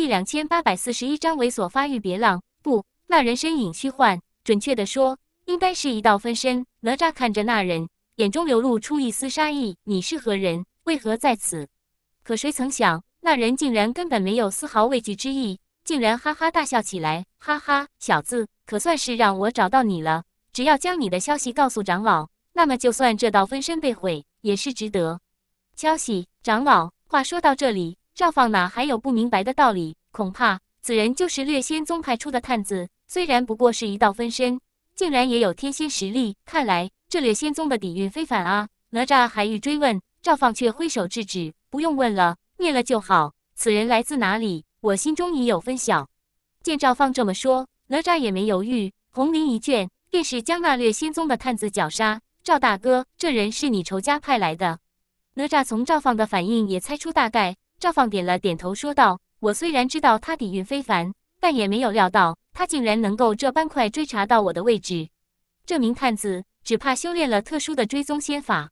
第两千八百四十一章猥琐发育别浪。不，那人身影虚幻，准确的说，应该是一道分身。哪吒看着那人，眼中流露出一丝杀意：“你是何人？为何在此？”可谁曾想，那人竟然根本没有丝毫畏惧之意，竟然哈哈大笑起来：“哈哈，小子，可算是让我找到你了。只要将你的消息告诉长老，那么就算这道分身被毁，也是值得。”消息，长老。话说到这里。赵放哪还有不明白的道理？恐怕此人就是略仙宗派出的探子，虽然不过是一道分身，竟然也有天仙实力。看来这略仙宗的底蕴非凡啊！哪吒还欲追问，赵放却挥手制止：“不用问了，灭了就好。”此人来自哪里？我心中已有分晓。见赵放这么说，哪吒也没犹豫，红绫一卷，便是将那略仙宗的探子绞杀。赵大哥，这人是你仇家派来的？哪吒从赵放的反应也猜出大概。赵放点了点头，说道：“我虽然知道他底蕴非凡，但也没有料到他竟然能够这般快追查到我的位置。这名探子只怕修炼了特殊的追踪仙法。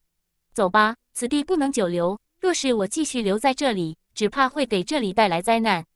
走吧，此地不能久留。若是我继续留在这里，只怕会给这里带来灾难。”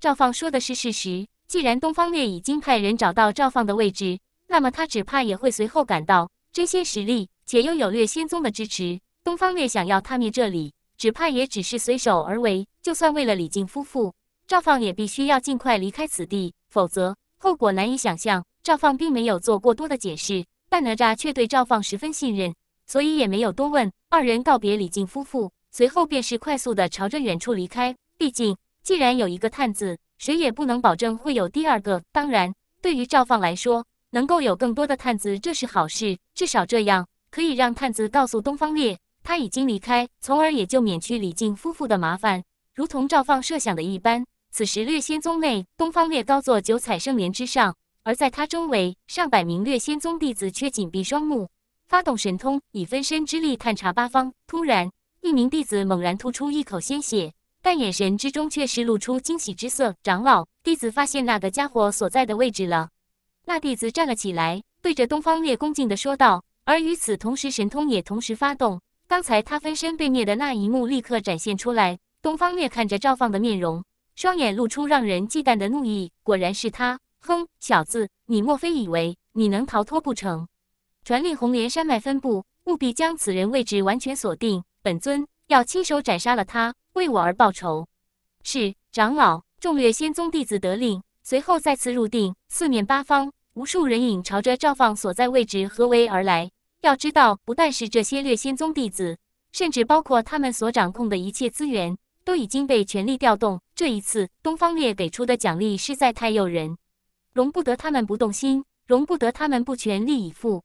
赵放说的是事实。既然东方烈已经派人找到赵放的位置，那么他只怕也会随后赶到。真仙实力且拥有略仙宗的支持，东方烈想要踏灭这里。只怕也只是随手而为，就算为了李靖夫妇，赵放也必须要尽快离开此地，否则后果难以想象。赵放并没有做过多的解释，但哪吒却对赵放十分信任，所以也没有多问。二人告别李靖夫妇，随后便是快速的朝着远处离开。毕竟，既然有一个探子，谁也不能保证会有第二个。当然，对于赵放来说，能够有更多的探子，这是好事，至少这样可以让探子告诉东方烈。他已经离开，从而也就免去李靖夫妇的麻烦。如同赵放设想的一般，此时掠仙宗内，东方烈高坐九彩圣莲之上，而在他周围，上百名掠仙宗弟子却紧闭双目，发动神通，以分身之力探查八方。突然，一名弟子猛然吐出一口鲜血，但眼神之中却是露出惊喜之色。长老，弟子发现那个家伙所在的位置了。那弟子站了起来，对着东方烈恭敬的说道。而与此同时，神通也同时发动。刚才他分身被灭的那一幕立刻展现出来。东方烈看着赵放的面容，双眼露出让人忌惮的怒意。果然是他！哼，小子，你莫非以为你能逃脱不成？传令红莲山脉分部，务必将此人位置完全锁定。本尊要亲手斩杀了他，为我而报仇。是，长老。众月仙宗弟子得令，随后再次入定。四面八方，无数人影朝着赵放所在位置合围而来。要知道，不但是这些掠仙宗弟子，甚至包括他们所掌控的一切资源，都已经被全力调动。这一次，东方烈给出的奖励实在太诱人，容不得他们不动心，容不得他们不全力以赴。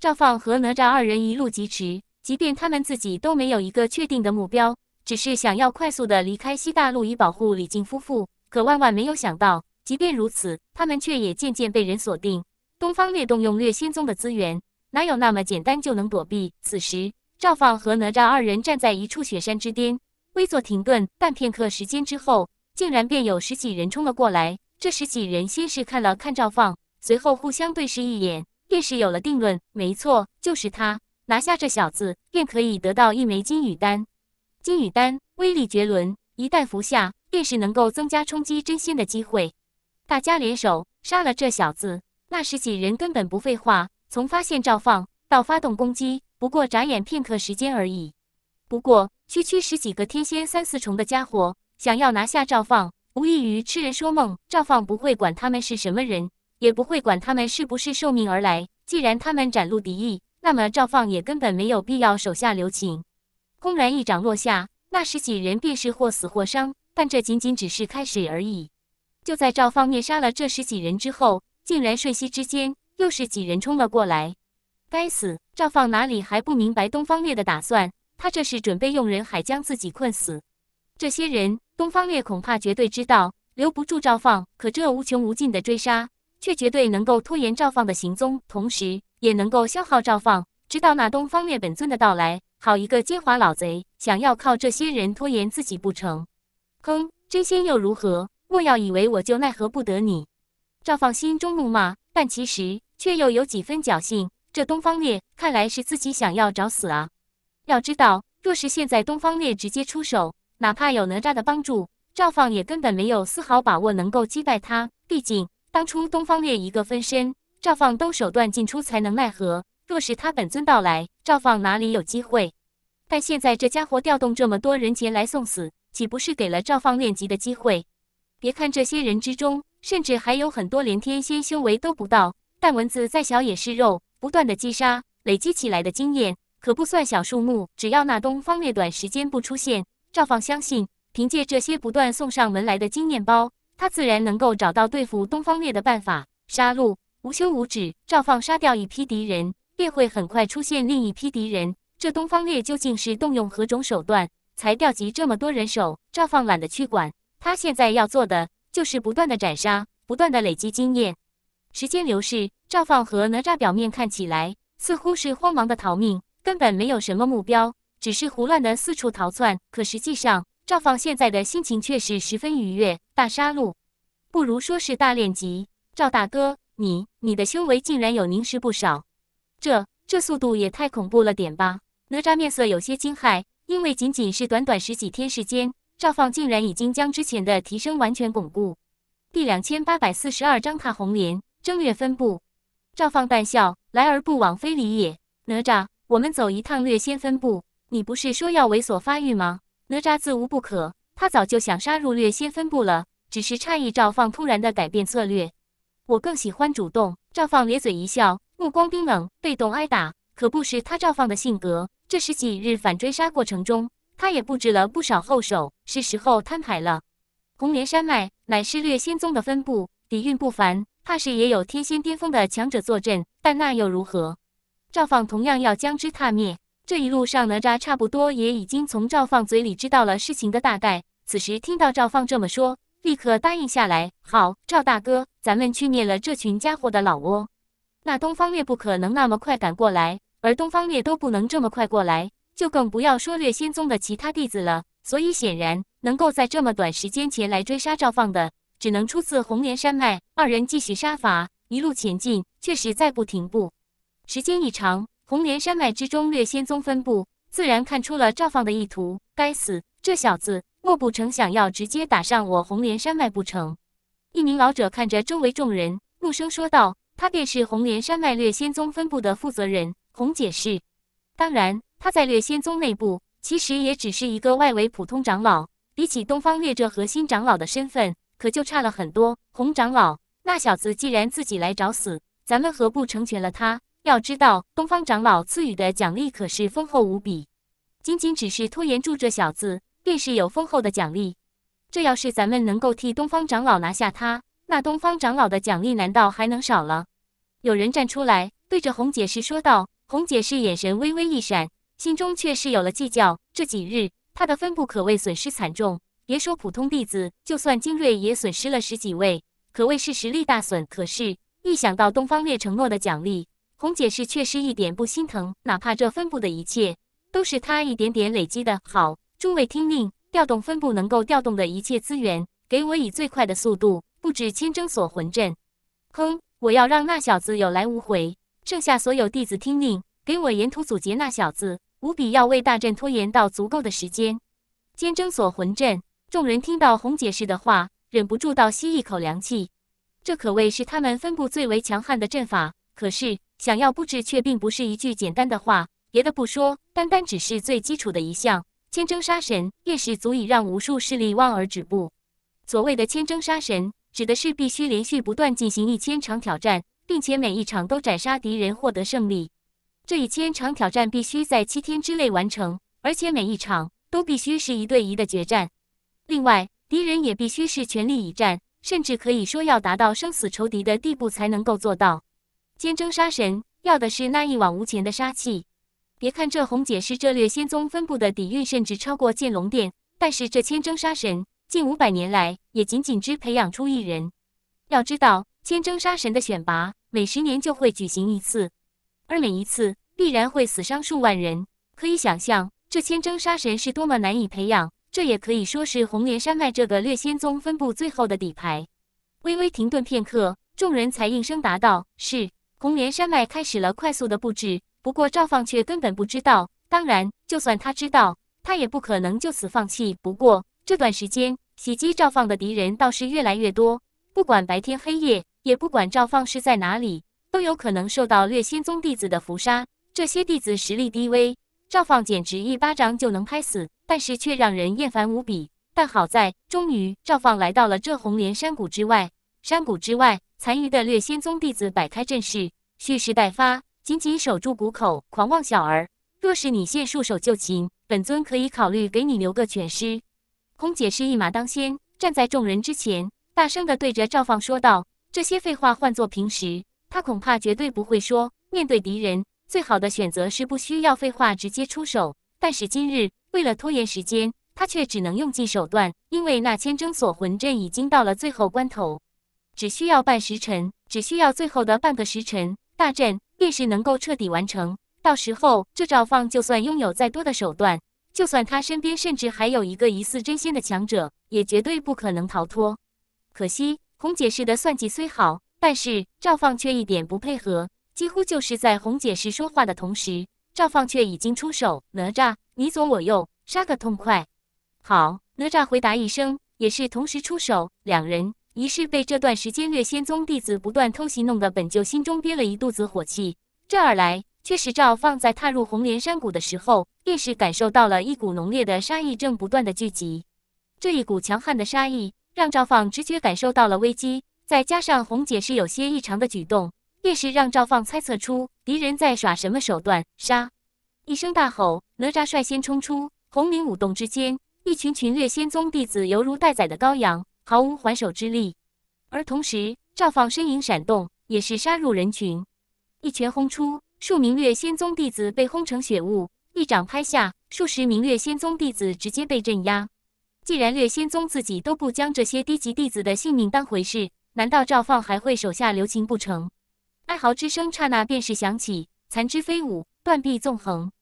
赵放和哪吒二人一路疾驰，即便他们自己都没有一个确定的目标，只是想要快速的离开西大陆以保护李靖夫妇。可万万没有想到，即便如此，他们却也渐渐被人锁定。东方烈动用掠仙宗的资源。哪有那么简单就能躲避？此时，赵放和哪吒二人站在一处雪山之巅，微作停顿，但片刻时间之后，竟然便有十几人冲了过来。这十几人先是看了看赵放，随后互相对视一眼，便是有了定论：没错，就是他。拿下这小子，便可以得到一枚金羽丹。金羽丹威力绝伦，一旦服下，便是能够增加冲击真仙的机会。大家联手杀了这小子。那十几人根本不废话。从发现赵放到发动攻击，不过眨眼片刻时间而已。不过区区十几个天仙三四重的家伙，想要拿下赵放，无异于痴人说梦。赵放不会管他们是什么人，也不会管他们是不是受命而来。既然他们展露敌意，那么赵放也根本没有必要手下留情，轰然一掌落下，那十几人便是或死或伤。但这仅仅只是开始而已。就在赵放灭杀了这十几人之后，竟然瞬息之间。又是几人冲了过来，该死！赵放哪里还不明白东方烈的打算？他这是准备用人海将自己困死。这些人，东方烈恐怕绝对知道，留不住赵放，可这无穷无尽的追杀，却绝对能够拖延赵放的行踪，同时也能够消耗赵放，直到那东方烈本尊的到来。好一个奸猾老贼，想要靠这些人拖延自己不成？哼！真仙又如何？莫要以为我就奈何不得你！赵放心中怒骂，但其实。却又有几分侥幸。这东方烈看来是自己想要找死啊！要知道，若是现在东方烈直接出手，哪怕有哪吒的帮助，赵放也根本没有丝毫把握能够击败他。毕竟当初东方烈一个分身，赵放都手段尽出才能奈何。若是他本尊到来，赵放哪里有机会？但现在这家伙调动这么多人前来送死，岂不是给了赵放练级的机会？别看这些人之中，甚至还有很多连天仙修为都不到。但蚊子再小也是肉，不断的击杀累积起来的经验可不算小数目。只要那东方烈短时间不出现，赵放相信，凭借这些不断送上门来的经验包，他自然能够找到对付东方烈的办法。杀戮无休无止，赵放杀掉一批敌人，便会很快出现另一批敌人。这东方烈究竟是动用何种手段才调集这么多人手？赵放懒得去管，他现在要做的就是不断的斩杀，不断的累积经验。时间流逝，赵放和哪吒表面看起来似乎是慌忙的逃命，根本没有什么目标，只是胡乱的四处逃窜。可实际上，赵放现在的心情却是十分愉悦，大杀戮，不如说是大练级。赵大哥，你你的修为竟然有凝实不少，这这速度也太恐怖了点吧？哪吒面色有些惊骇，因为仅仅是短短十几天时间，赵放竟然已经将之前的提升完全巩固。第两千八百四十二章踏红莲。正略分布。赵放淡笑，来而不往非礼也。哪吒，我们走一趟略仙分部。你不是说要猥琐发育吗？哪吒自无不可。他早就想杀入略仙分部了，只是诧异赵放突然的改变策略。我更喜欢主动。赵放咧嘴一笑，目光冰冷。被动挨打，可不是他赵放的性格。这十几日反追杀过程中，他也布置了不少后手。是时候摊牌了。红莲山脉乃是略仙宗的分部，底蕴不凡。怕是也有天仙巅峰的强者坐镇，但那又如何？赵放同样要将之踏灭。这一路上，哪吒差不多也已经从赵放嘴里知道了事情的大概。此时听到赵放这么说，立刻答应下来：“好，赵大哥，咱们去灭了这群家伙的老窝。”那东方烈不可能那么快赶过来，而东方烈都不能这么快过来，就更不要说略仙宗的其他弟子了。所以显然，能够在这么短时间前来追杀赵放的。只能出自红莲山脉，二人继续杀伐，一路前进，却实再不停步。时间一长，红莲山脉之中略仙宗分部自然看出了赵放的意图。该死，这小子莫不成想要直接打上我红莲山脉不成？一名老者看着周围众人，怒声说道：“他便是红莲山脉略仙宗分部的负责人，洪解释。当然，他在略仙宗内部其实也只是一个外围普通长老，比起东方略这核心长老的身份。”可就差了很多。红长老，那小子既然自己来找死，咱们何不成全了他？要知道，东方长老赐予的奖励可是丰厚无比，仅仅只是拖延住这小子，便是有丰厚的奖励。这要是咱们能够替东方长老拿下他，那东方长老的奖励难道还能少了？有人站出来，对着红解释说道。红解释眼神微微一闪，心中却是有了计较。这几日，他的分部可谓损失惨重。别说普通弟子，就算精锐也损失了十几位，可谓是实力大损。可是，一想到东方烈承诺的奖励，红姐是却是一点不心疼。哪怕这分部的一切都是他一点点累积的。好，诸位听令，调动分部能够调动的一切资源，给我以最快的速度布置千征锁魂阵。哼，我要让那小子有来无回。剩下所有弟子听令，给我沿途阻截那小子，无比要为大阵拖延到足够的时间。千征锁魂阵。众人听到红姐式的话，忍不住倒吸一口凉气。这可谓是他们分部最为强悍的阵法，可是想要布置却并不是一句简单的话。别的不说，单单只是最基础的一项“千征杀神”便是足以让无数势力望而止步。所谓的“千征杀神”，指的是必须连续不断进行一千场挑战，并且每一场都斩杀敌人获得胜利。这一千场挑战必须在七天之内完成，而且每一场都必须是一对一的决战。另外，敌人也必须是全力以战，甚至可以说要达到生死仇敌的地步才能够做到。千征杀神要的是那一往无前的杀气。别看这红姐是这略仙宗分布的底蕴，甚至超过剑龙殿，但是这千征杀神近五百年来也仅仅只培养出一人。要知道，千征杀神的选拔每十年就会举行一次，而每一次必然会死伤数万人。可以想象，这千征杀神是多么难以培养。这也可以说是红莲山脉这个略仙宗分布最后的底牌。微微停顿片刻，众人才应声答道：“是。”红莲山脉开始了快速的布置。不过赵放却根本不知道。当然，就算他知道，他也不可能就此放弃。不过这段时间，袭击赵放的敌人倒是越来越多。不管白天黑夜，也不管赵放是在哪里，都有可能受到略仙宗弟子的伏杀。这些弟子实力低微，赵放简直一巴掌就能拍死。但是却让人厌烦无比。但好在，终于赵放来到了这红莲山谷之外。山谷之外，残余的掠仙宗弟子摆开阵势，蓄势待发，紧紧守住谷口。狂妄小儿，若是你现束手就擒，本尊可以考虑给你留个全尸。空姐是一马当先，站在众人之前，大声地对着赵放说道：“这些废话，换作平时，他恐怕绝对不会说。面对敌人，最好的选择是不需要废话，直接出手。但是今日……”为了拖延时间，他却只能用尽手段，因为那千征锁魂阵已经到了最后关头，只需要半时辰，只需要最后的半个时辰，大阵便是能够彻底完成。到时候，这赵放就算拥有再多的手段，就算他身边甚至还有一个疑似真仙的强者，也绝对不可能逃脱。可惜，红姐师的算计虽好，但是赵放却一点不配合，几乎就是在红姐师说话的同时，赵放却已经出手。哪吒。你左我右，杀个痛快！好，哪吒回答一声，也是同时出手。两人一是被这段时间略仙宗弟子不断偷袭弄得本就心中憋了一肚子火气，这而来却是赵放，在踏入红莲山谷的时候，便是感受到了一股浓烈的杀意正不断的聚集。这一股强悍的杀意让赵放直觉感受到了危机，再加上红姐是有些异常的举动，便是让赵放猜测出敌人在耍什么手段。杀！一声大吼，哪吒率先冲出，红绫舞动之间，一群群月仙宗弟子犹如待宰的羔羊，毫无还手之力。而同时，赵放身影闪动，也是杀入人群，一拳轰出，数名月仙宗弟子被轰成血雾；一掌拍下，数十名月仙宗弟子直接被镇压。既然月仙宗自己都不将这些低级弟子的性命当回事，难道赵放还会手下留情不成？哀嚎之声刹那便是响起，残肢飞舞，断臂纵横。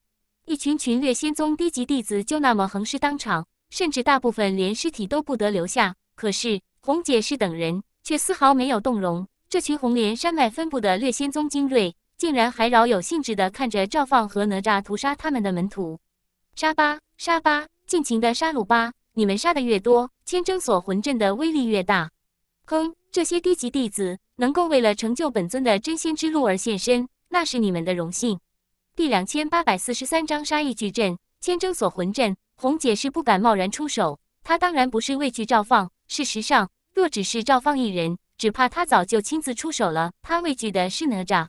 一群群掠仙宗低级弟子就那么横尸当场，甚至大部分连尸体都不得留下。可是红姐是等人却丝毫没有动容。这群红莲山脉分布的掠仙宗精锐，竟然还饶有兴致地看着赵放和哪吒屠杀他们的门徒。杀吧，杀吧，尽情的杀戮吧！你们杀得越多，千征锁魂阵的威力越大。哼，这些低级弟子能够为了成就本尊的真仙之路而献身，那是你们的荣幸。第两千八百四十三章杀意矩阵千征锁魂阵。红姐是不敢贸然出手，她当然不是畏惧赵放。事实上，若只是赵放一人，只怕他早就亲自出手了。他畏惧的是哪吒。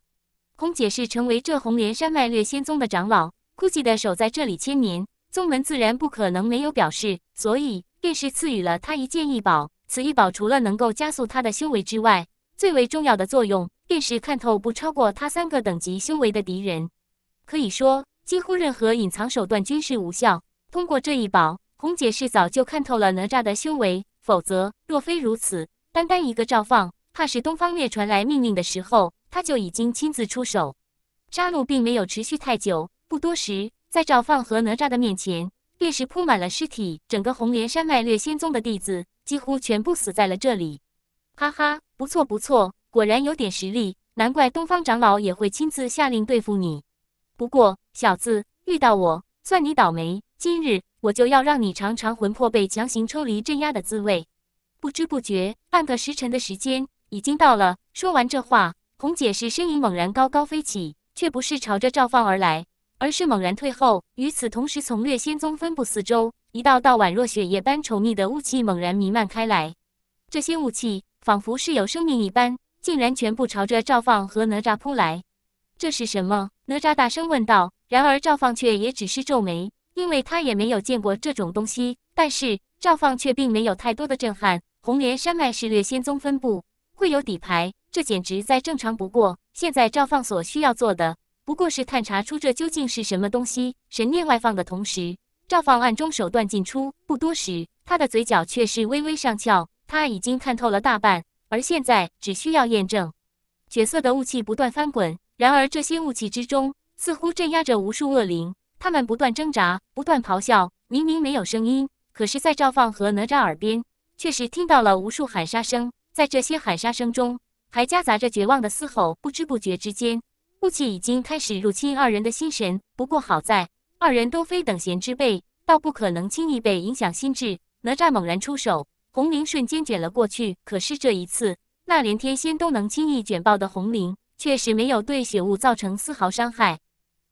红姐是成为这红莲山脉略仙宗的长老，估计的守在这里千年，宗门自然不可能没有表示，所以便是赐予了她一件异宝。此异宝除了能够加速她的修为之外，最为重要的作用便是看透不超过他三个等级修为的敌人。可以说，几乎任何隐藏手段均是无效。通过这一宝，红姐是早就看透了哪吒的修为，否则若非如此，单单一个赵放，怕是东方月传来命令的时候，他就已经亲自出手。杀戮并没有持续太久，不多时，在赵放和哪吒的面前，便是铺满了尸体。整个红莲山脉略仙宗的弟子，几乎全部死在了这里。哈哈，不错不错，果然有点实力，难怪东方长老也会亲自下令对付你。不过，小子遇到我算你倒霉。今日我就要让你尝尝魂魄被强行抽离镇压的滋味。不知不觉，半个时辰的时间已经到了。说完这话，红姐是身影猛然高高飞起，却不是朝着赵放而来，而是猛然退后。与此同时，从略仙宗分布四周，一道道宛若血液般稠密的雾气猛然弥漫开来。这些雾气仿佛是有生命一般，竟然全部朝着赵放和哪吒扑来。这是什么？哪吒大声问道。然而赵放却也只是皱眉，因为他也没有见过这种东西。但是赵放却并没有太多的震撼。红莲山脉是略仙宗分布，会有底牌，这简直再正常不过。现在赵放所需要做的，不过是探查出这究竟是什么东西。神念外放的同时，赵放暗中手段进出。不多时，他的嘴角却是微微上翘。他已经看透了大半，而现在只需要验证。血色的雾气不断翻滚。然而，这些雾气之中似乎镇压着无数恶灵，他们不断挣扎，不断咆哮。明明没有声音，可是，在赵放和哪吒耳边，却是听到了无数喊杀声。在这些喊杀声中，还夹杂着绝望的嘶吼。不知不觉之间，雾气已经开始入侵二人的心神。不过好在，二人都非等闲之辈，倒不可能轻易被影响心智。哪吒猛然出手，红绫瞬间卷了过去。可是这一次，那连天仙都能轻易卷爆的红绫。确实没有对雪雾造成丝毫伤害，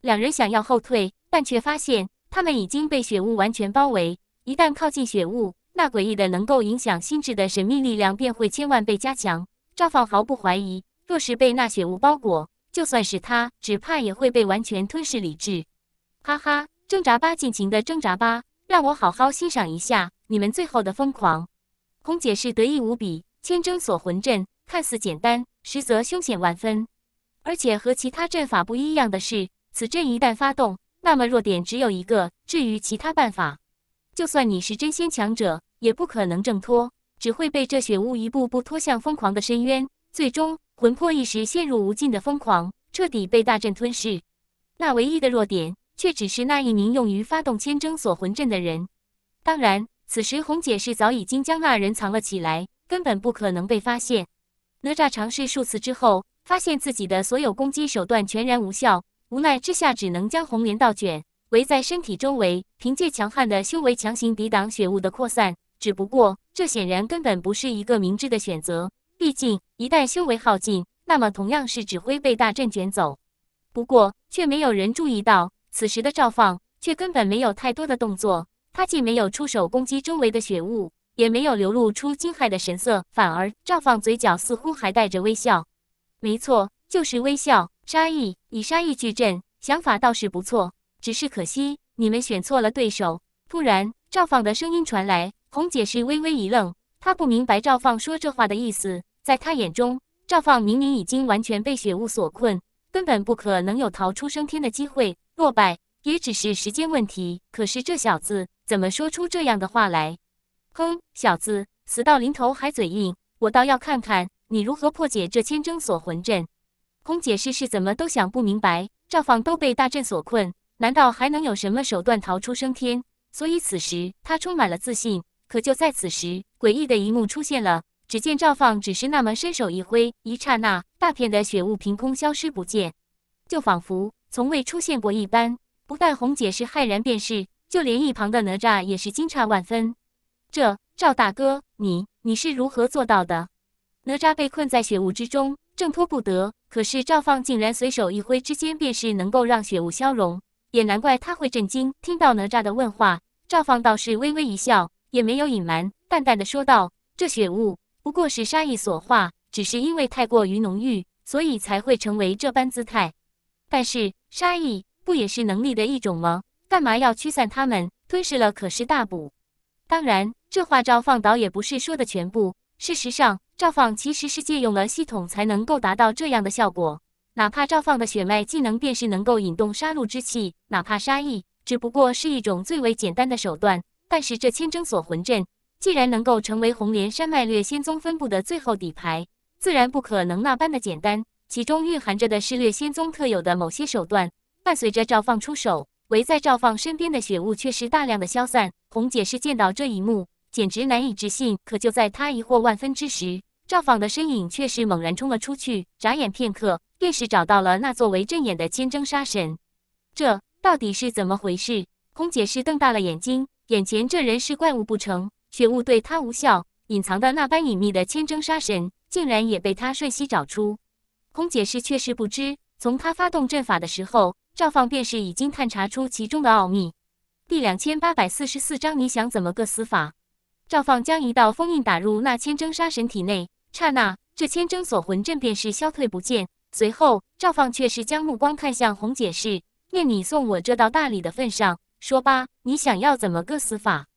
两人想要后退，但却发现他们已经被雪雾完全包围。一旦靠近雪雾，那诡异的能够影响心智的神秘力量便会千万倍加强。赵放毫不怀疑，若是被那雪雾包裹，就算是他，只怕也会被完全吞噬理智。哈哈，挣扎吧，尽情的挣扎吧，让我好好欣赏一下你们最后的疯狂。空姐是得意无比，千针锁魂阵看似简单，实则凶险万分。而且和其他阵法不一样的是，此阵一旦发动，那么弱点只有一个。至于其他办法，就算你是真仙强者，也不可能挣脱，只会被这血雾一步步拖向疯狂的深渊，最终魂魄一时陷入无尽的疯狂，彻底被大阵吞噬。那唯一的弱点，却只是那一名用于发动千征锁魂阵的人。当然，此时红姐是早已经将那人藏了起来，根本不可能被发现。哪吒尝试数次之后。发现自己的所有攻击手段全然无效，无奈之下只能将红莲倒卷围在身体周围，凭借强悍的修为强行抵挡血雾的扩散。只不过，这显然根本不是一个明智的选择。毕竟，一旦修为耗尽，那么同样是只会被大阵卷走。不过，却没有人注意到，此时的赵放却根本没有太多的动作。他既没有出手攻击周围的血雾，也没有流露出惊骇的神色，反而赵放嘴角似乎还带着微笑。没错，就是微笑沙溢，以沙溢矩阵，想法倒是不错，只是可惜你们选错了对手。突然，赵放的声音传来，红姐是微微一愣，她不明白赵放说这话的意思。在她眼中，赵放明明已经完全被血雾所困，根本不可能有逃出升天的机会，落败也只是时间问题。可是这小子怎么说出这样的话来？哼，小子，死到临头还嘴硬，我倒要看看。你如何破解这千征锁魂阵？红解是是怎么都想不明白，赵放都被大阵所困，难道还能有什么手段逃出升天？所以此时他充满了自信。可就在此时，诡异的一幕出现了。只见赵放只是那么伸手一挥，一刹那，大片的血雾凭空消失不见，就仿佛从未出现过一般。不但红解是骇然便是，就连一旁的哪吒也是惊诧万分。这赵大哥，你你是如何做到的？哪吒被困在雪雾之中，挣脱不得。可是赵放竟然随手一挥之间，便是能够让雪雾消融，也难怪他会震惊。听到哪吒的问话，赵放倒是微微一笑，也没有隐瞒，淡淡的说道：“这雪雾不过是杀意所化，只是因为太过于浓郁，所以才会成为这般姿态。但是杀意不也是能力的一种吗？干嘛要驱散他们？吞噬了可是大补。当然，这话赵放倒也不是说的全部。”事实上，赵放其实是借用了系统才能够达到这样的效果。哪怕赵放的血脉技能便是能够引动杀戮之气，哪怕杀意只不过是一种最为简单的手段，但是这千征锁魂阵既然能够成为红莲山脉略仙宗分布的最后底牌，自然不可能那般的简单。其中蕴含着的是略仙宗特有的某些手段，伴随着赵放出手，围在赵放身边的血雾却是大量的消散。红姐是见到这一幕。简直难以置信！可就在他疑惑万分之时，赵放的身影却是猛然冲了出去，眨眼片刻，便是找到了那作为阵眼的千征杀神。这到底是怎么回事？空姐是瞪大了眼睛，眼前这人是怪物不成？血雾对他无效，隐藏的那般隐秘的千征杀神，竟然也被他瞬息找出。空姐是确实不知，从他发动阵法的时候，赵放便是已经探查出其中的奥秘。第两千八百四十四章，你想怎么个死法？赵放将一道封印打入那千征杀神体内，刹那，这千征锁魂阵便是消退不见。随后，赵放却是将目光看向红姐氏，念你送我这道大礼的份上，说吧，你想要怎么个死法？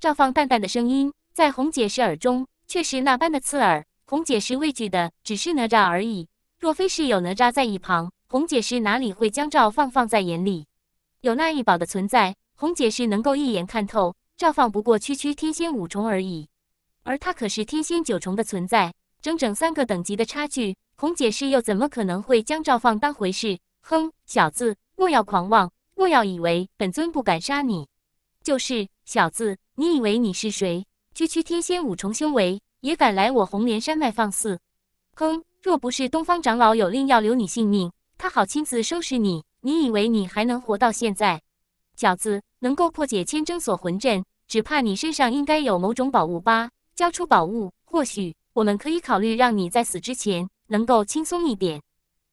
赵放淡淡的声音在红姐氏耳中却是那般的刺耳。红姐氏畏惧的只是哪吒而已，若非是有哪吒在一旁，红姐氏哪里会将赵放放在眼里？有那一宝的存在，红姐氏能够一眼看透。赵放不过区区天仙五重而已，而他可是天仙九重的存在，整整三个等级的差距，红姐释又怎么可能会将赵放当回事？哼，小子，莫要狂妄，莫要以为本尊不敢杀你。就是，小子，你以为你是谁？区区天仙五重修为也敢来我红莲山脉放肆？哼，若不是东方长老有令要留你性命，他好亲自收拾你，你以为你还能活到现在？小子。能够破解千征锁魂阵，只怕你身上应该有某种宝物吧？交出宝物，或许我们可以考虑让你在死之前能够轻松一点。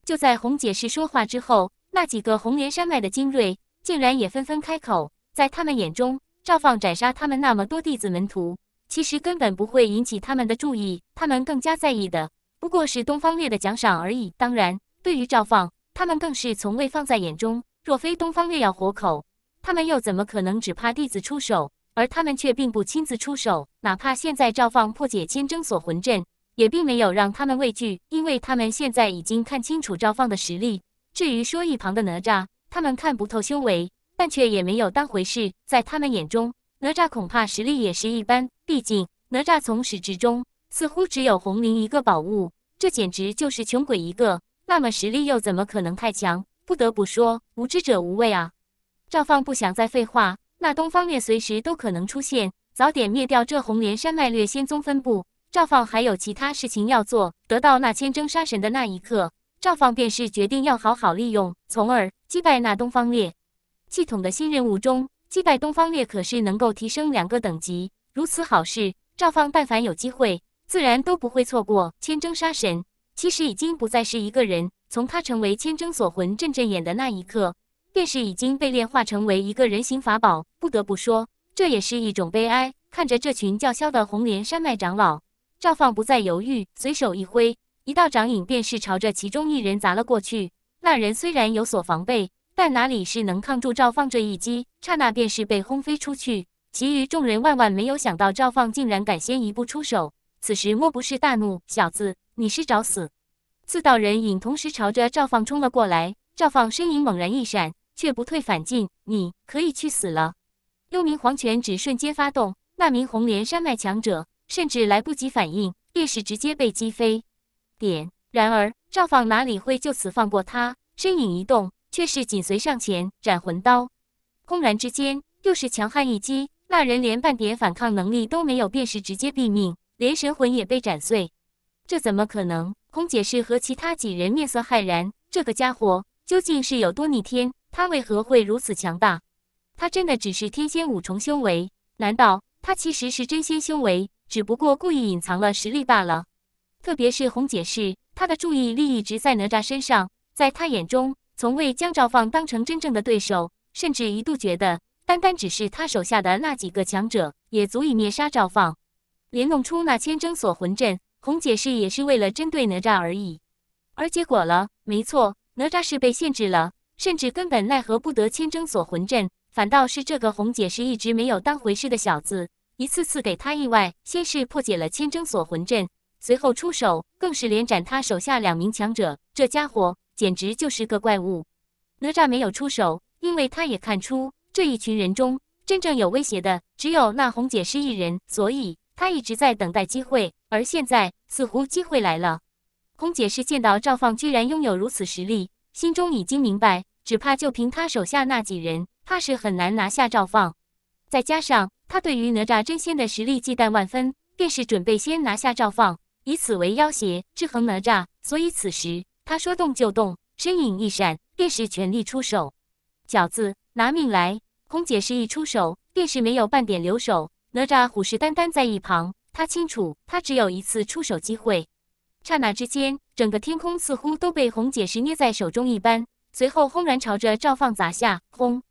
就在红姐是说话之后，那几个红莲山脉的精锐竟然也纷纷开口。在他们眼中，赵放斩杀他们那么多弟子门徒，其实根本不会引起他们的注意。他们更加在意的不过是东方烈的奖赏而已。当然，对于赵放，他们更是从未放在眼中。若非东方烈要活口，他们又怎么可能只怕弟子出手，而他们却并不亲自出手？哪怕现在赵放破解千征锁魂阵，也并没有让他们畏惧，因为他们现在已经看清楚赵放的实力。至于说一旁的哪吒，他们看不透修为，但却也没有当回事。在他们眼中，哪吒恐怕实力也是一般。毕竟哪吒从始至终似乎只有红绫一个宝物，这简直就是穷鬼一个。那么实力又怎么可能太强？不得不说，无知者无畏啊。赵放不想再废话，那东方烈随时都可能出现，早点灭掉这红莲山脉略仙宗分部。赵放还有其他事情要做，得到那千征杀神的那一刻，赵放便是决定要好好利用，从而击败那东方烈。系统的新任务中，击败东方烈可是能够提升两个等级，如此好事，赵放但凡有机会，自然都不会错过。千征杀神其实已经不再是一个人，从他成为千征锁魂阵阵眼的那一刻。便是已经被炼化成为一个人形法宝，不得不说，这也是一种悲哀。看着这群叫嚣的红莲山脉长老，赵放不再犹豫，随手一挥，一道掌影便是朝着其中一人砸了过去。那人虽然有所防备，但哪里是能抗住赵放这一击？刹那便是被轰飞出去。其余众人万万没有想到赵放竟然敢先一步出手，此时莫不是大怒：“小子，你是找死！”四道人影同时朝着赵放冲了过来，赵放身影猛然一闪。却不退反进，你可以去死了！幽冥黄泉只瞬间发动，那名红莲山脉强者甚至来不及反应，便是直接被击飞。点然而赵放哪里会就此放过他？身影一动，却是紧随上前，斩魂刀，轰然之间又是强悍一击，那人连半点反抗能力都没有，便是直接毙命，连神魂也被斩碎。这怎么可能？空姐是和其他几人面色骇然，这个家伙究竟是有多逆天？他为何会如此强大？他真的只是天仙五重修为？难道他其实是真仙修为，只不过故意隐藏了实力罢了？特别是红姐是，他的注意力一直在哪吒身上，在他眼中，从未将赵放当成真正的对手，甚至一度觉得，单单只是他手下的那几个强者，也足以灭杀赵放。连弄出那千针锁魂阵，红姐是也是为了针对哪吒而已。而结果了，没错，哪吒是被限制了。甚至根本奈何不得千征锁魂阵，反倒是这个红姐是一直没有当回事的小子，一次次给他意外。先是破解了千征锁魂阵，随后出手更是连斩他手下两名强者。这家伙简直就是个怪物！哪吒没有出手，因为他也看出这一群人中真正有威胁的只有那红姐是一人，所以他一直在等待机会。而现在似乎机会来了。红姐是见到赵放居然拥有如此实力，心中已经明白。只怕就凭他手下那几人，怕是很难拿下赵放。再加上他对于哪吒真仙的实力忌惮万分，便是准备先拿下赵放，以此为要挟制衡哪吒。所以此时他说动就动，身影一闪，便是全力出手。饺子，拿命来！红姐是一出手，便是没有半点留手。哪吒虎视眈眈在一旁，他清楚，他只有一次出手机会。刹那之间，整个天空似乎都被红姐石捏在手中一般。随后轰然朝着赵放砸下，轰，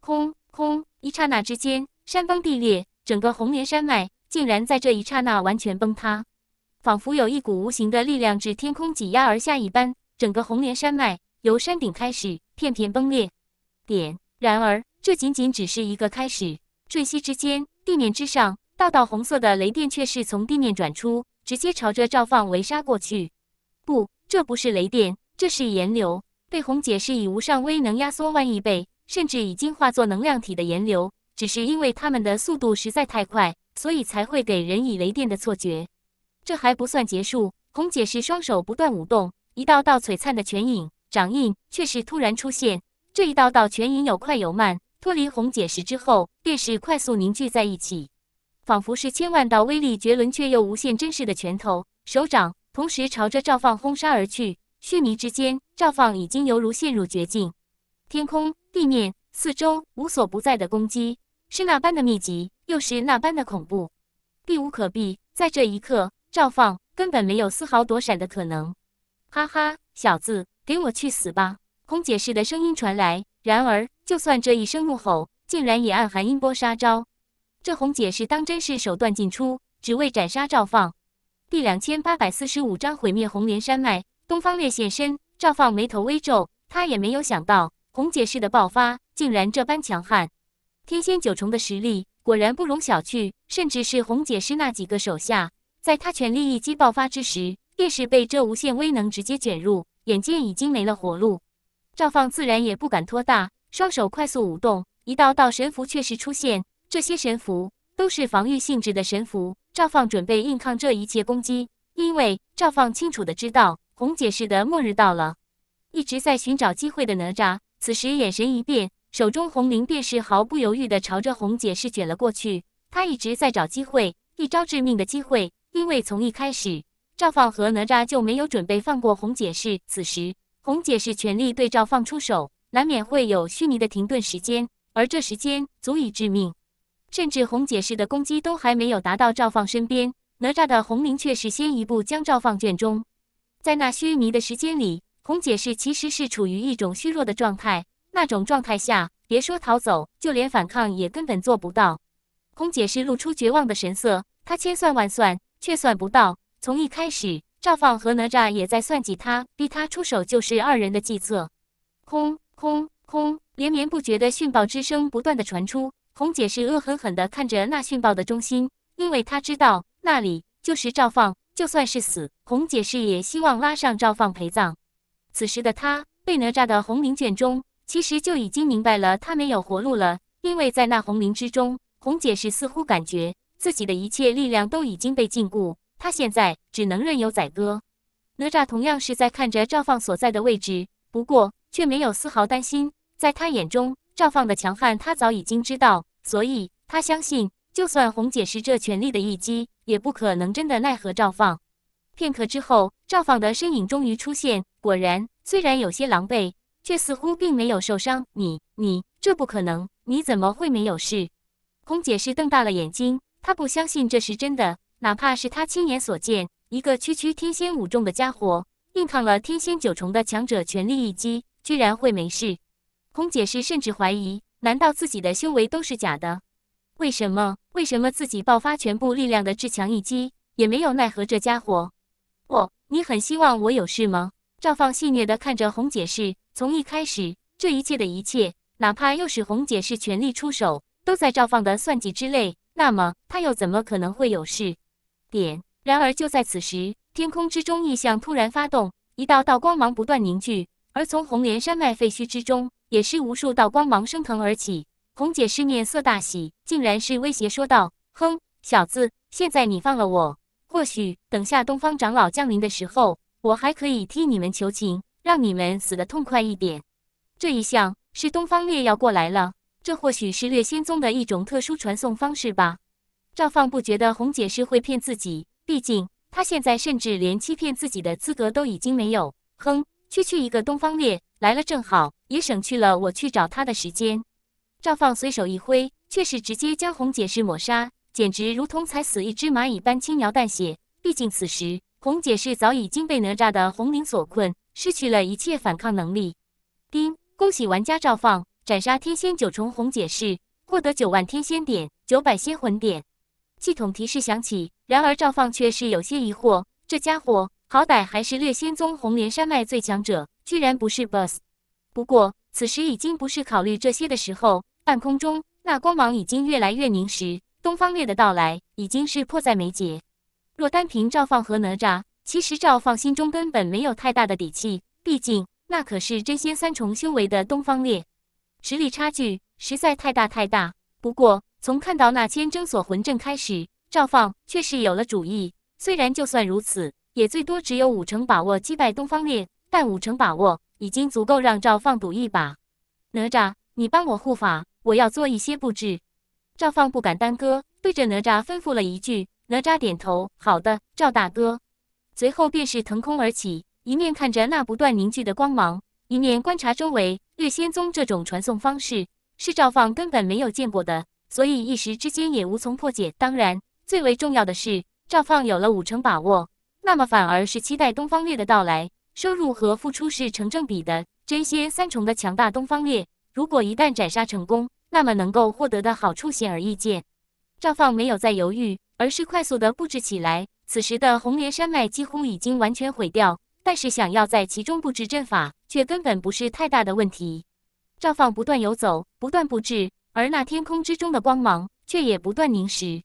轰轰！一刹那之间，山崩地裂，整个红莲山脉竟然在这一刹那完全崩塌，仿佛有一股无形的力量至天空挤压而下一般。整个红莲山脉由山顶开始片片崩裂，点。然而，这仅仅只是一个开始。瞬息之间，地面之上道道红色的雷电却是从地面转出，直接朝着赵放围杀过去。不，这不是雷电，这是炎流。被红姐是以无上威能压缩万亿倍，甚至已经化作能量体的炎流，只是因为他们的速度实在太快，所以才会给人以雷电的错觉。这还不算结束，红姐是双手不断舞动，一道道璀璨的拳影、掌印却是突然出现。这一道道拳影有快有慢，脱离红姐时之后，便是快速凝聚在一起，仿佛是千万道威力绝伦却又无限真实的拳头、手掌，同时朝着赵放轰杀而去。须弥之间，赵放已经犹如陷入绝境。天空、地面、四周，无所不在的攻击，是那般的密集，又是那般的恐怖，避无可避。在这一刻，赵放根本没有丝毫躲闪的可能。哈哈，小子，给我去死吧！空解释的声音传来。然而，就算这一声怒吼，竟然也暗含音波杀招。这红解释当真是手段尽出，只为斩杀赵放。第两千八百四十五章：毁灭红莲山脉。东方烈现身，赵放眉头微皱，他也没有想到红姐式的爆发竟然这般强悍。天仙九重的实力果然不容小觑，甚至是红姐师那几个手下，在他全力一击爆发之时，便是被这无限威能直接卷入，眼见已经没了活路。赵放自然也不敢拖大，双手快速舞动，一道道神符确实出现。这些神符都是防御性质的神符，赵放准备硬抗这一切攻击，因为赵放清楚的知道。红解释的末日到了，一直在寻找机会的哪吒，此时眼神一变，手中红绫便是毫不犹豫的朝着红解释卷了过去。他一直在找机会，一招致命的机会。因为从一开始，赵放和哪吒就没有准备放过红解释。此时，红解释全力对赵放出手，难免会有虚拟的停顿时间，而这时间足以致命。甚至红解释的攻击都还没有达到赵放身边，哪吒的红绫却是先一步将赵放卷中。在那虚弥的时间里，空姐是其实是处于一种虚弱的状态。那种状态下，别说逃走，就连反抗也根本做不到。空姐是露出绝望的神色，她千算万算，却算不到，从一开始，赵放和哪吒也在算计他，逼他出手就是二人的计策。空空空，连绵不绝的讯报之声不断的传出。空姐是恶狠狠地看着那讯报的中心，因为他知道那里就是赵放。就算是死，红姐是也希望拉上赵放陪葬。此时的他被哪吒的红绫卷中，其实就已经明白了他没有活路了，因为在那红绫之中，红姐是似乎感觉自己的一切力量都已经被禁锢，他现在只能任由宰割。哪吒同样是在看着赵放所在的位置，不过却没有丝毫担心，在他眼中，赵放的强悍他早已经知道，所以他相信，就算红姐是这权力的一击。也不可能真的奈何赵放。片刻之后，赵放的身影终于出现。果然，虽然有些狼狈，却似乎并没有受伤。你你，这不可能！你怎么会没有事？空姐是瞪大了眼睛，她不相信这是真的，哪怕是她亲眼所见，一个区区天仙五重的家伙，硬抗了天仙九重的强者全力一击，居然会没事？空姐是甚至怀疑，难道自己的修为都是假的？为什么？为什么自己爆发全部力量的至强一击也没有奈何这家伙？不，你很希望我有事吗？赵放戏谑地看着红姐是，从一开始这一切的一切，哪怕又是红姐是全力出手，都在赵放的算计之内。那么他又怎么可能会有事？点。然而就在此时，天空之中异象突然发动，一道道光芒不断凝聚，而从红莲山脉废墟之中，也是无数道光芒升腾而起。红姐师面色大喜，竟然是威胁说道：“哼，小子，现在你放了我，或许等下东方长老降临的时候，我还可以替你们求情，让你们死得痛快一点。”这一项是东方烈要过来了，这或许是烈仙宗的一种特殊传送方式吧。赵放不觉得红姐师会骗自己，毕竟他现在甚至连欺骗自己的资格都已经没有。哼，区区一个东方烈来了正好，也省去了我去找他的时间。赵放随手一挥，却是直接将红姐是抹杀，简直如同踩死一只蚂蚁般轻描淡写。毕竟此时红姐是早已经被哪吒的红绫所困，失去了一切反抗能力。丁，恭喜玩家赵放斩杀天仙九重红姐士，获得九万天仙点、九百仙魂点。系统提示响起，然而赵放却是有些疑惑：这家伙好歹还是略仙宗红莲山脉最强者，居然不是 BOSS。不过此时已经不是考虑这些的时候。半空中，那光芒已经越来越凝实。东方烈的到来已经是迫在眉睫。若单凭赵放和哪吒，其实赵放心中根本没有太大的底气。毕竟那可是真仙三重修为的东方烈，实力差距实在太大太大。不过从看到那千针锁魂阵开始，赵放却是有了主意。虽然就算如此，也最多只有五成把握击败东方烈，但五成把握已经足够让赵放赌一把。哪吒，你帮我护法。我要做一些布置，赵放不敢耽搁，对着哪吒吩咐了一句。哪吒点头，好的，赵大哥。随后便是腾空而起，一面看着那不断凝聚的光芒，一面观察周围。绿仙宗这种传送方式是赵放根本没有见过的，所以一时之间也无从破解。当然，最为重要的是，赵放有了五成把握，那么反而是期待东方烈的到来。收入和付出是成正比的，真仙三重的强大东方烈。如果一旦斩杀成功，那么能够获得的好处显而易见。赵放没有再犹豫，而是快速的布置起来。此时的红莲山脉几乎已经完全毁掉，但是想要在其中布置阵法，却根本不是太大的问题。赵放不断游走，不断布置，而那天空之中的光芒却也不断凝实。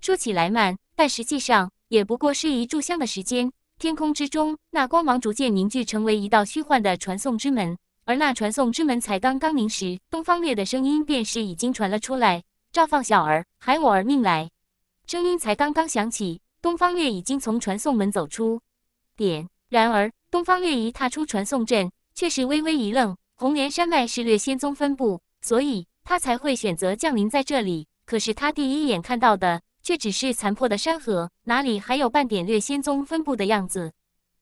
说起来慢，但实际上也不过是一炷香的时间。天空之中，那光芒逐渐凝聚成为一道虚幻的传送之门。而那传送之门才刚刚凝时，东方烈的声音便是已经传了出来：“赵放小儿，还我儿命来！”声音才刚刚响起，东方烈已经从传送门走出。点然而，东方烈一踏出传送阵，却是微微一愣。红莲山脉是略仙宗分布，所以他才会选择降临在这里。可是他第一眼看到的却只是残破的山河，哪里还有半点略仙宗分布的样子？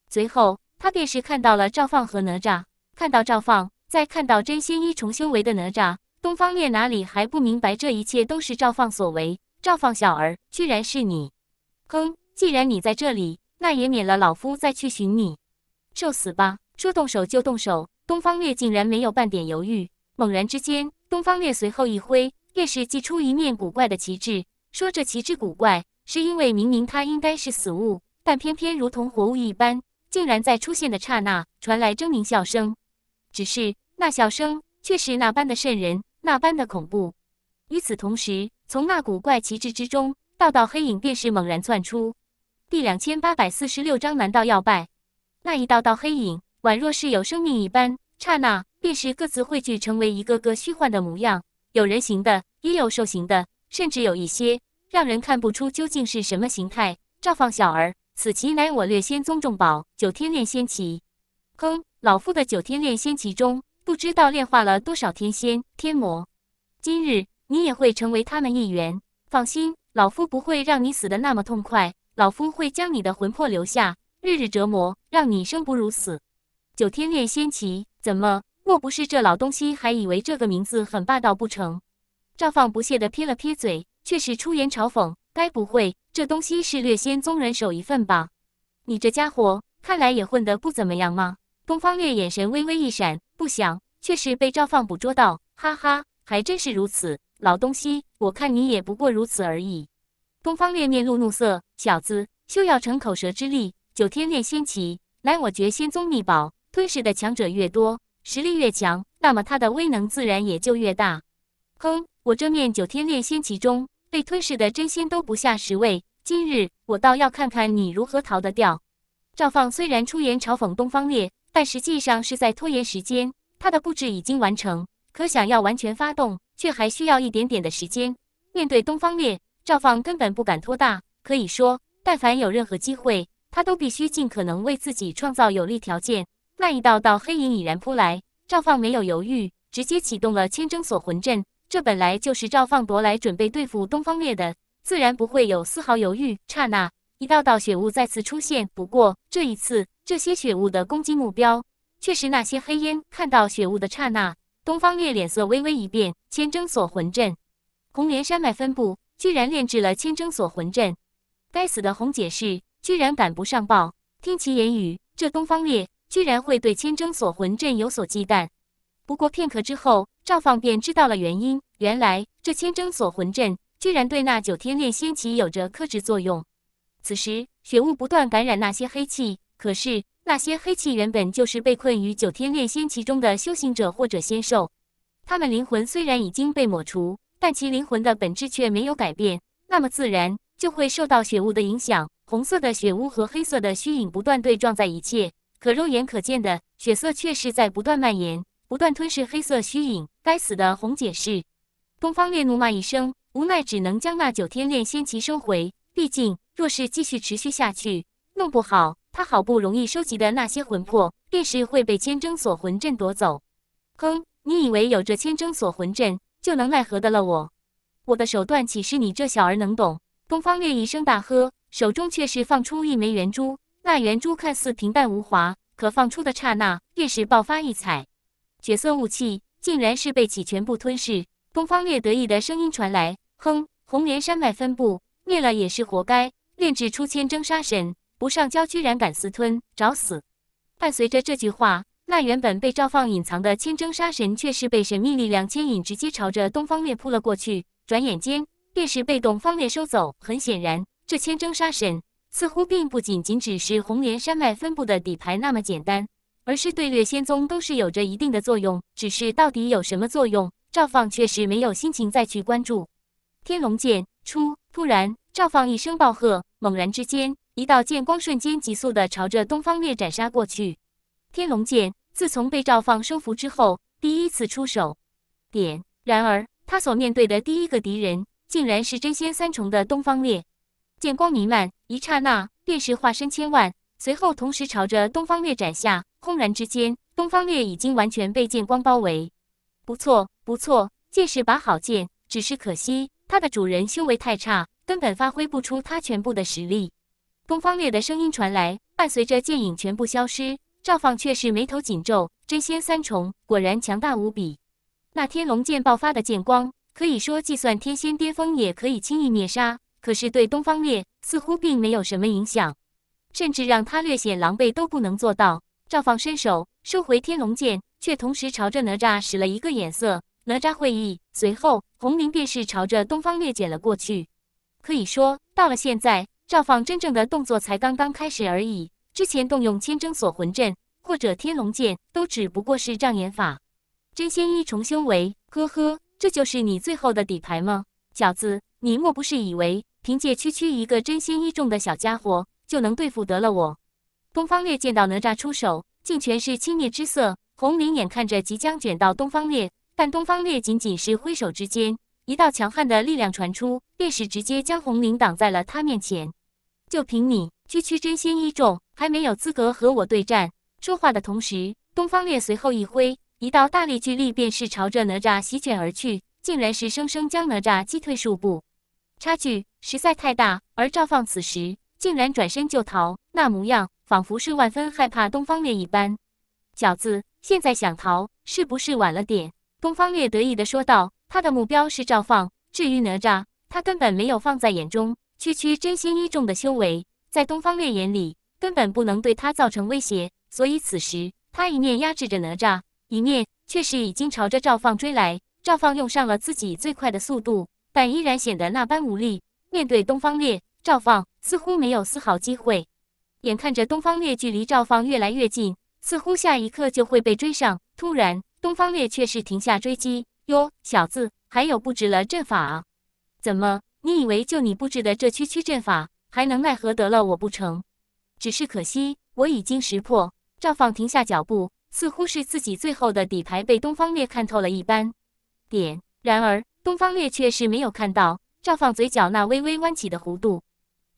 随后，他便是看到了赵放和哪吒。看到赵放，再看到真仙一重修为的哪吒，东方烈哪里还不明白这一切都是赵放所为？赵放小儿，居然是你！哼，既然你在这里，那也免了老夫再去寻你，受死吧！说动手就动手，东方烈竟然没有半点犹豫，猛然之间，东方烈随后一挥，便是祭出一面古怪的旗帜。说这旗帜古怪，是因为明明它应该是死物，但偏偏如同活物一般，竟然在出现的刹那传来狰狞笑声。只是那笑声却是那般的渗人，那般的恐怖。与此同时，从那古怪旗帜之中，道道黑影便是猛然窜出。第两千八百四十六章难道要败？那一道道黑影宛若是有生命一般，刹那便是各自汇聚成为一个个虚幻的模样，有人形的，也有兽形的，甚至有一些让人看不出究竟是什么形态。赵放小儿，此旗乃我略仙宗重宝九天炼仙旗，哼！老夫的九天炼仙其中，不知道炼化了多少天仙天魔。今日你也会成为他们一员。放心，老夫不会让你死的那么痛快。老夫会将你的魂魄留下，日日折磨，让你生不如死。九天炼仙棋怎么？莫不是这老东西还以为这个名字很霸道不成？赵放不屑的撇了撇嘴，却是出言嘲讽：“该不会这东西是略仙宗人手一份吧？你这家伙，看来也混得不怎么样嘛。”东方烈眼神微微一闪，不想却是被赵放捕捉到。哈哈，还真是如此，老东西，我看你也不过如此而已。东方烈面露怒色：“小子，休要逞口舌之力！九天炼仙旗乃我绝仙宗秘宝，吞噬的强者越多，实力越强，那么它的威能自然也就越大。”哼，我这面九天炼仙旗中被吞噬的真仙都不下十位，今日我倒要看看你如何逃得掉。赵放虽然出言嘲讽东方烈。但实际上是在拖延时间，他的布置已经完成，可想要完全发动，却还需要一点点的时间。面对东方烈，赵放根本不敢拖大，可以说，但凡有任何机会，他都必须尽可能为自己创造有利条件。那一道道黑影已然扑来，赵放没有犹豫，直接启动了千征锁魂阵。这本来就是赵放夺来准备对付东方烈的，自然不会有丝毫犹豫。刹那，一道道血雾再次出现，不过这一次。这些血雾的攻击目标却是那些黑烟。看到血雾的刹那，东方烈脸色微微一变。千征锁魂阵，红莲山脉分布居然炼制了千征锁魂阵。该死的红解释居然赶不上报。听其言语，这东方烈居然会对千征锁魂阵有所忌惮。不过片刻之后，赵放便知道了原因。原来这千征锁魂阵居然对那九天炼仙旗有着克制作用。此时，血雾不断感染那些黑气。可是那些黑气原本就是被困于九天炼仙其中的修行者或者仙兽，他们灵魂虽然已经被抹除，但其灵魂的本质却没有改变，那么自然就会受到血雾的影响。红色的血雾和黑色的虚影不断对撞，在一切可肉眼可见的血色却是在不断蔓延，不断吞噬黑色虚影。该死的红解释，东方烈怒骂一声，无奈只能将那九天炼仙旗收回。毕竟若是继续持续下去，弄不好。他好不容易收集的那些魂魄，便是会被千征锁魂阵夺走。哼，你以为有这千征锁魂阵就能奈何得了我？我的手段岂是你这小儿能懂？东方烈一声大喝，手中却是放出一枚圆珠。那圆珠看似平淡无华，可放出的刹那，便是爆发异彩，绝色雾气竟然是被其全部吞噬。东方烈得意的声音传来：“哼，红莲山脉分布，灭了也是活该。炼制出千征杀神。”不上交，居然敢私吞，找死！伴随着这句话，那原本被赵放隐藏的千征杀神，却是被神秘力量牵引，直接朝着东方烈扑了过去。转眼间，便是被东方烈收走。很显然，这千征杀神似乎并不仅仅只是红莲山脉分布的底牌那么简单，而是对略仙宗都是有着一定的作用。只是到底有什么作用，赵放却是没有心情再去关注。天龙剑出！突然，赵放一声暴喝，猛然之间。一道剑光瞬间急速的朝着东方烈斩杀过去，天龙剑自从被赵放收服之后，第一次出手。点，然而他所面对的第一个敌人，竟然是真仙三重的东方烈。剑光弥漫，一刹那便是化身千万，随后同时朝着东方烈斩下。轰然之间，东方烈已经完全被剑光包围。不错，不错，剑是把好剑，只是可惜它的主人修为太差，根本发挥不出他全部的实力。东方烈的声音传来，伴随着剑影全部消失，赵放却是眉头紧皱。真仙三重果然强大无比。那天龙剑爆发的剑光，可以说就算天仙巅峰也可以轻易灭杀，可是对东方烈似乎并没有什么影响，甚至让他略显狼狈都不能做到。赵放伸手收回天龙剑，却同时朝着哪吒使了一个眼色。哪吒会意，随后红绫便是朝着东方烈捡了过去。可以说到了现在。赵放真正的动作才刚刚开始而已，之前动用千针锁魂阵或者天龙剑，都只不过是障眼法。真仙一重修为，呵呵，这就是你最后的底牌吗？小子，你莫不是以为凭借区区一个真仙一重的小家伙就能对付得了我？东方烈见到哪吒出手，竟全是轻蔑之色。红绫眼看着即将卷到东方烈，但东方烈仅仅是挥手之间，一道强悍的力量传出，便是直接将红绫挡在了他面前。就凭你，区区真仙一众，还没有资格和我对战。说话的同时，东方烈随后一挥，一道大力巨力便是朝着哪吒席卷而去，竟然是生生将哪吒击退数步，差距实在太大。而赵放此时竟然转身就逃，那模样仿佛是万分害怕东方烈一般。小子，现在想逃是不是晚了点？东方烈得意的说道。他的目标是赵放，至于哪吒，他根本没有放在眼中。区区真仙一重的修为，在东方烈眼里根本不能对他造成威胁，所以此时他一念压制着哪吒，一念却是已经朝着赵放追来。赵放用上了自己最快的速度，但依然显得那般无力。面对东方烈，赵放似乎没有丝毫机会。眼看着东方烈距离赵放越来越近，似乎下一刻就会被追上。突然，东方烈却是停下追击，哟，小子，还有布置了阵法啊？怎么？你以为就你布置的这区区阵法，还能奈何得了我不成？只是可惜，我已经识破。赵放停下脚步，似乎是自己最后的底牌被东方烈看透了一般。点。然而，东方烈却是没有看到赵放嘴角那微微弯起的弧度。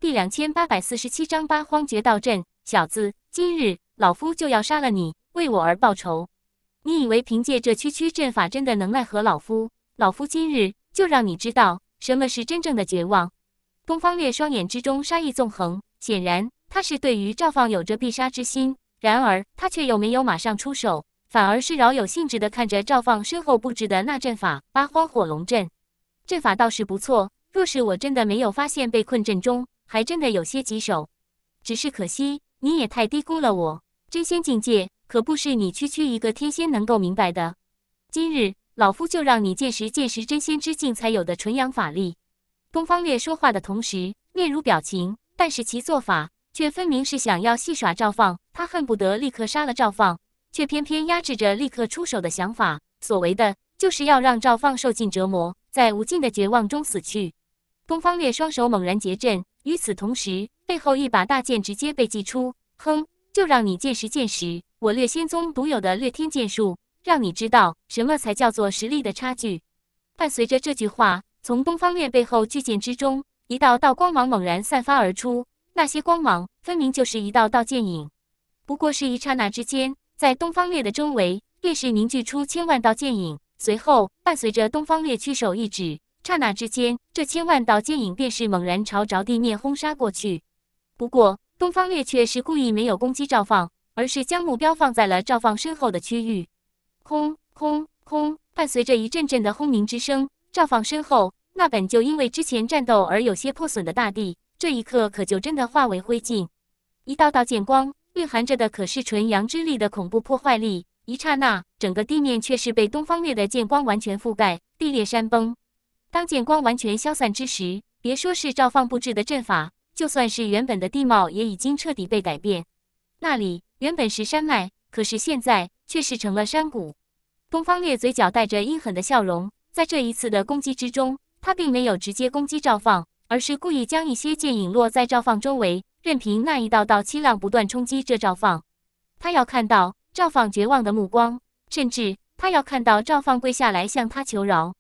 第两千八百四十七章八荒绝道阵。小子，今日老夫就要杀了你，为我而报仇。你以为凭借这区区阵法，真的能奈何老夫？老夫今日就让你知道。什么是真正的绝望？东方烈双眼之中杀意纵横，显然他是对于赵放有着必杀之心。然而他却又没有马上出手，反而是饶有兴致的看着赵放身后布置的那阵法——八荒火龙阵。阵法倒是不错，若是我真的没有发现被困阵中，还真的有些棘手。只是可惜，你也太低估了我。真仙境界可不是你区区一个天仙能够明白的。今日。老夫就让你见识见识真仙之境才有的纯阳法力。东方月说话的同时，面如表情，但是其做法却分明是想要戏耍赵放。他恨不得立刻杀了赵放，却偏偏压制着立刻出手的想法，所为的就是要让赵放受尽折磨，在无尽的绝望中死去。东方月双手猛然结阵，与此同时，背后一把大剑直接被祭出。哼，就让你见识见识我略仙宗独有的掠天剑术。让你知道什么才叫做实力的差距。伴随着这句话，从东方烈背后巨剑之中，一道道光芒猛然散发而出。那些光芒分明就是一道道剑影。不过是一刹那之间，在东方烈的周围便是凝聚出千万道剑影。随后，伴随着东方烈屈手一指，刹那之间，这千万道剑影便是猛然朝着地面轰杀过去。不过，东方烈却是故意没有攻击赵放，而是将目标放在了赵放身后的区域。轰轰轰！伴随着一阵阵的轰鸣之声，赵放身后那本就因为之前战斗而有些破损的大地，这一刻可就真的化为灰烬。一道道剑光蕴含着的可是纯阳之力的恐怖破坏力，一刹那，整个地面却是被东方烈的剑光完全覆盖，地裂山崩。当剑光完全消散之时，别说是赵放布置的阵法，就算是原本的地貌也已经彻底被改变。那里原本是山脉，可是现在。却是成了山谷。东方烈嘴角带着阴狠的笑容，在这一次的攻击之中，他并没有直接攻击赵放，而是故意将一些剑影落在赵放周围，任凭那一道道气浪不断冲击着赵放。他要看到赵放绝望的目光，甚至他要看到赵放跪下来向他求饶。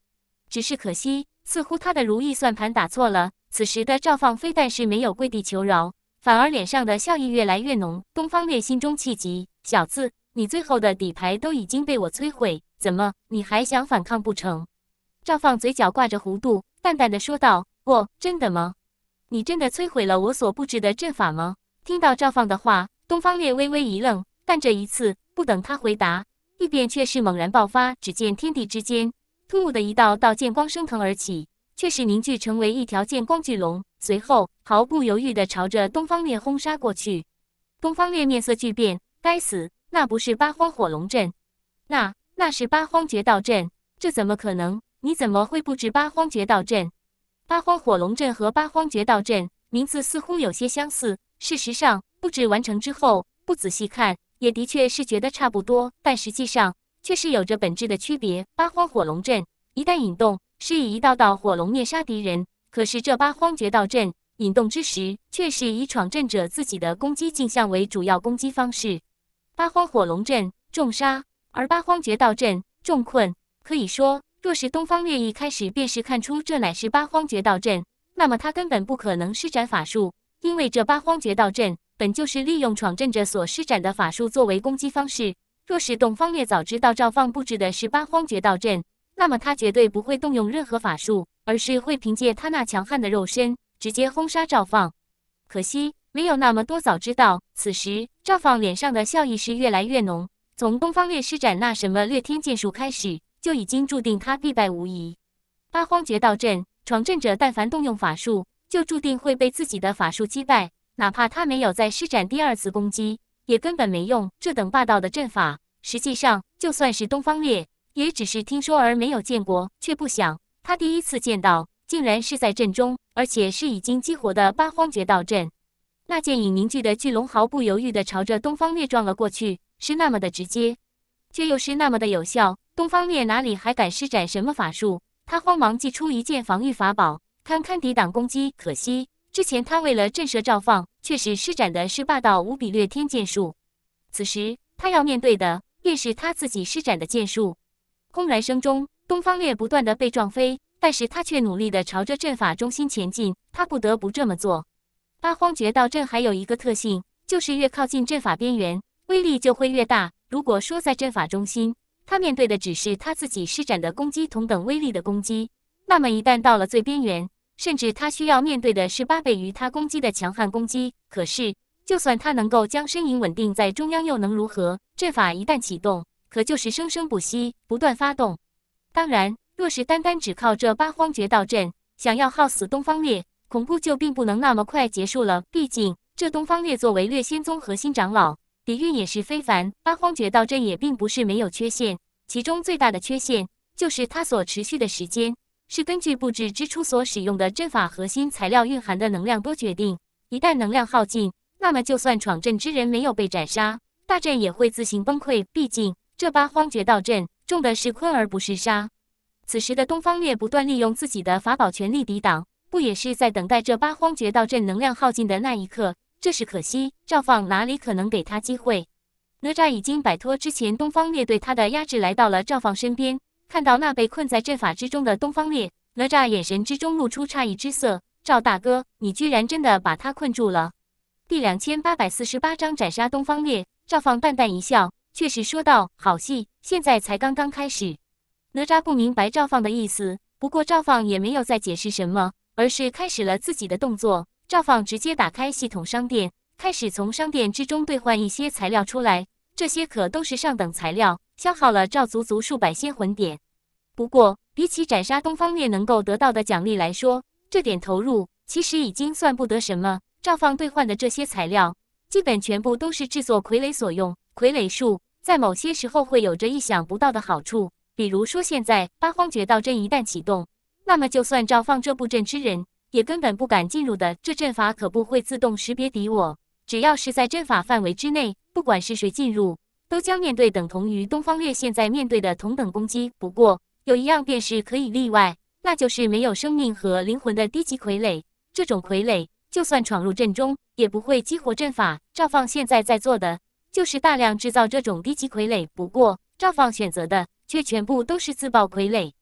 只是可惜，似乎他的如意算盘打错了。此时的赵放非但是没有跪地求饶，反而脸上的笑意越来越浓。东方烈心中气急，小子！你最后的底牌都已经被我摧毁，怎么你还想反抗不成？赵放嘴角挂着弧度，淡淡的说道：“不，真的吗？你真的摧毁了我所布置的阵法吗？”听到赵放的话，东方烈微微一愣，但这一次不等他回答，异变却是猛然爆发。只见天地之间突兀的一道道剑光升腾而起，却是凝聚成为一条剑光巨龙，随后毫不犹豫的朝着东方烈轰杀过去。东方烈面色巨变，该死！那不是八荒火龙阵，那那是八荒绝道阵，这怎么可能？你怎么会布置八荒绝道阵？八荒火龙阵和八荒绝道阵名字似乎有些相似，事实上布置完成之后，不仔细看也的确是觉得差不多，但实际上却是有着本质的区别。八荒火龙阵一旦引动，是以一道道火龙灭杀敌人；可是这八荒绝道阵引动之时，却是以闯阵者自己的攻击镜像为主要攻击方式。八荒火龙阵重杀，而八荒绝道阵重困。可以说，若是东方略一开始便是看出这乃是八荒绝道阵，那么他根本不可能施展法术，因为这八荒绝道阵本就是利用闯阵者所施展的法术作为攻击方式。若是东方略早知道赵放布置的是八荒绝道阵，那么他绝对不会动用任何法术，而是会凭借他那强悍的肉身直接轰杀赵放。可惜。没有那么多早知道。此时赵放脸上的笑意是越来越浓。从东方烈施展那什么掠天剑术开始，就已经注定他必败无疑。八荒绝道阵，闯阵者但凡动用法术，就注定会被自己的法术击败。哪怕他没有再施展第二次攻击，也根本没用。这等霸道的阵法，实际上就算是东方烈，也只是听说而没有见过。却不想他第一次见到，竟然是在阵中，而且是已经激活的八荒绝道阵。那剑影凝聚的巨龙毫不犹豫地朝着东方烈撞了过去，是那么的直接，却又是那么的有效。东方烈哪里还敢施展什么法术？他慌忙祭出一件防御法宝，堪堪抵挡攻击。可惜之前他为了震慑赵放，却是施展的是霸道无比掠天剑术。此时他要面对的，便是他自己施展的剑术。轰然声中，东方烈不断地被撞飞，但是他却努力地朝着阵法中心前进。他不得不这么做。八荒绝道阵还有一个特性，就是越靠近阵法边缘，威力就会越大。如果说在阵法中心，他面对的只是他自己施展的攻击同等威力的攻击，那么一旦到了最边缘，甚至他需要面对的是八倍于他攻击的强悍攻击。可是，就算他能够将身影稳定在中央，又能如何？阵法一旦启动，可就是生生不息，不断发动。当然，若是单单只靠这八荒绝道阵，想要耗死东方烈。恐怖就并不能那么快结束了，毕竟这东方烈作为略仙宗核心长老，底蕴也是非凡。八荒绝道阵也并不是没有缺陷，其中最大的缺陷就是它所持续的时间是根据布置之初所使用的阵法核心材料蕴含的能量多决定。一旦能量耗尽，那么就算闯阵之人没有被斩杀，大阵也会自行崩溃。毕竟这八荒绝道阵中的是坤而不是杀。此时的东方烈不断利用自己的法宝全力抵挡。不也是在等待这八荒绝道阵能量耗尽的那一刻？这是可惜，赵放哪里可能给他机会？哪吒已经摆脱之前东方烈对他的压制，来到了赵放身边，看到那被困在阵法之中的东方烈，哪吒眼神之中露出诧异之色：“赵大哥，你居然真的把他困住了！”第两千八百四十八章斩杀东方烈。赵放淡淡一笑，却是说道：“好戏现在才刚刚开始。”哪吒不明白赵放的意思，不过赵放也没有再解释什么。而是开始了自己的动作。赵放直接打开系统商店，开始从商店之中兑换一些材料出来。这些可都是上等材料，消耗了赵足足数百仙魂点。不过，比起斩杀东方烈能够得到的奖励来说，这点投入其实已经算不得什么。赵放兑换的这些材料，基本全部都是制作傀儡所用。傀儡术在某些时候会有着意想不到的好处，比如说现在八荒绝道阵一旦启动。那么，就算赵放这布阵之人，也根本不敢进入的。这阵法可不会自动识别敌我，只要是在阵法范围之内，不管是谁进入，都将面对等同于东方月现在面对的同等攻击。不过，有一样便是可以例外，那就是没有生命和灵魂的低级傀儡。这种傀儡，就算闯入阵中，也不会激活阵法。赵放现在在做的，就是大量制造这种低级傀儡。不过，赵放选择的，却全部都是自爆傀儡。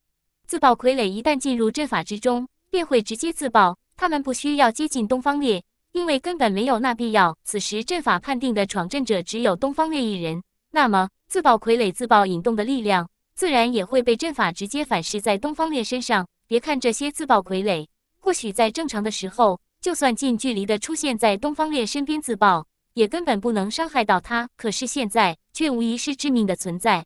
自爆傀儡一旦进入阵法之中，便会直接自爆。他们不需要接近东方烈，因为根本没有那必要。此时阵法判定的闯阵者只有东方烈一人，那么自爆傀儡自爆引动的力量，自然也会被阵法直接反噬在东方烈身上。别看这些自爆傀儡，或许在正常的时候，就算近距离的出现在东方烈身边自爆，也根本不能伤害到他。可是现在，却无疑是致命的存在。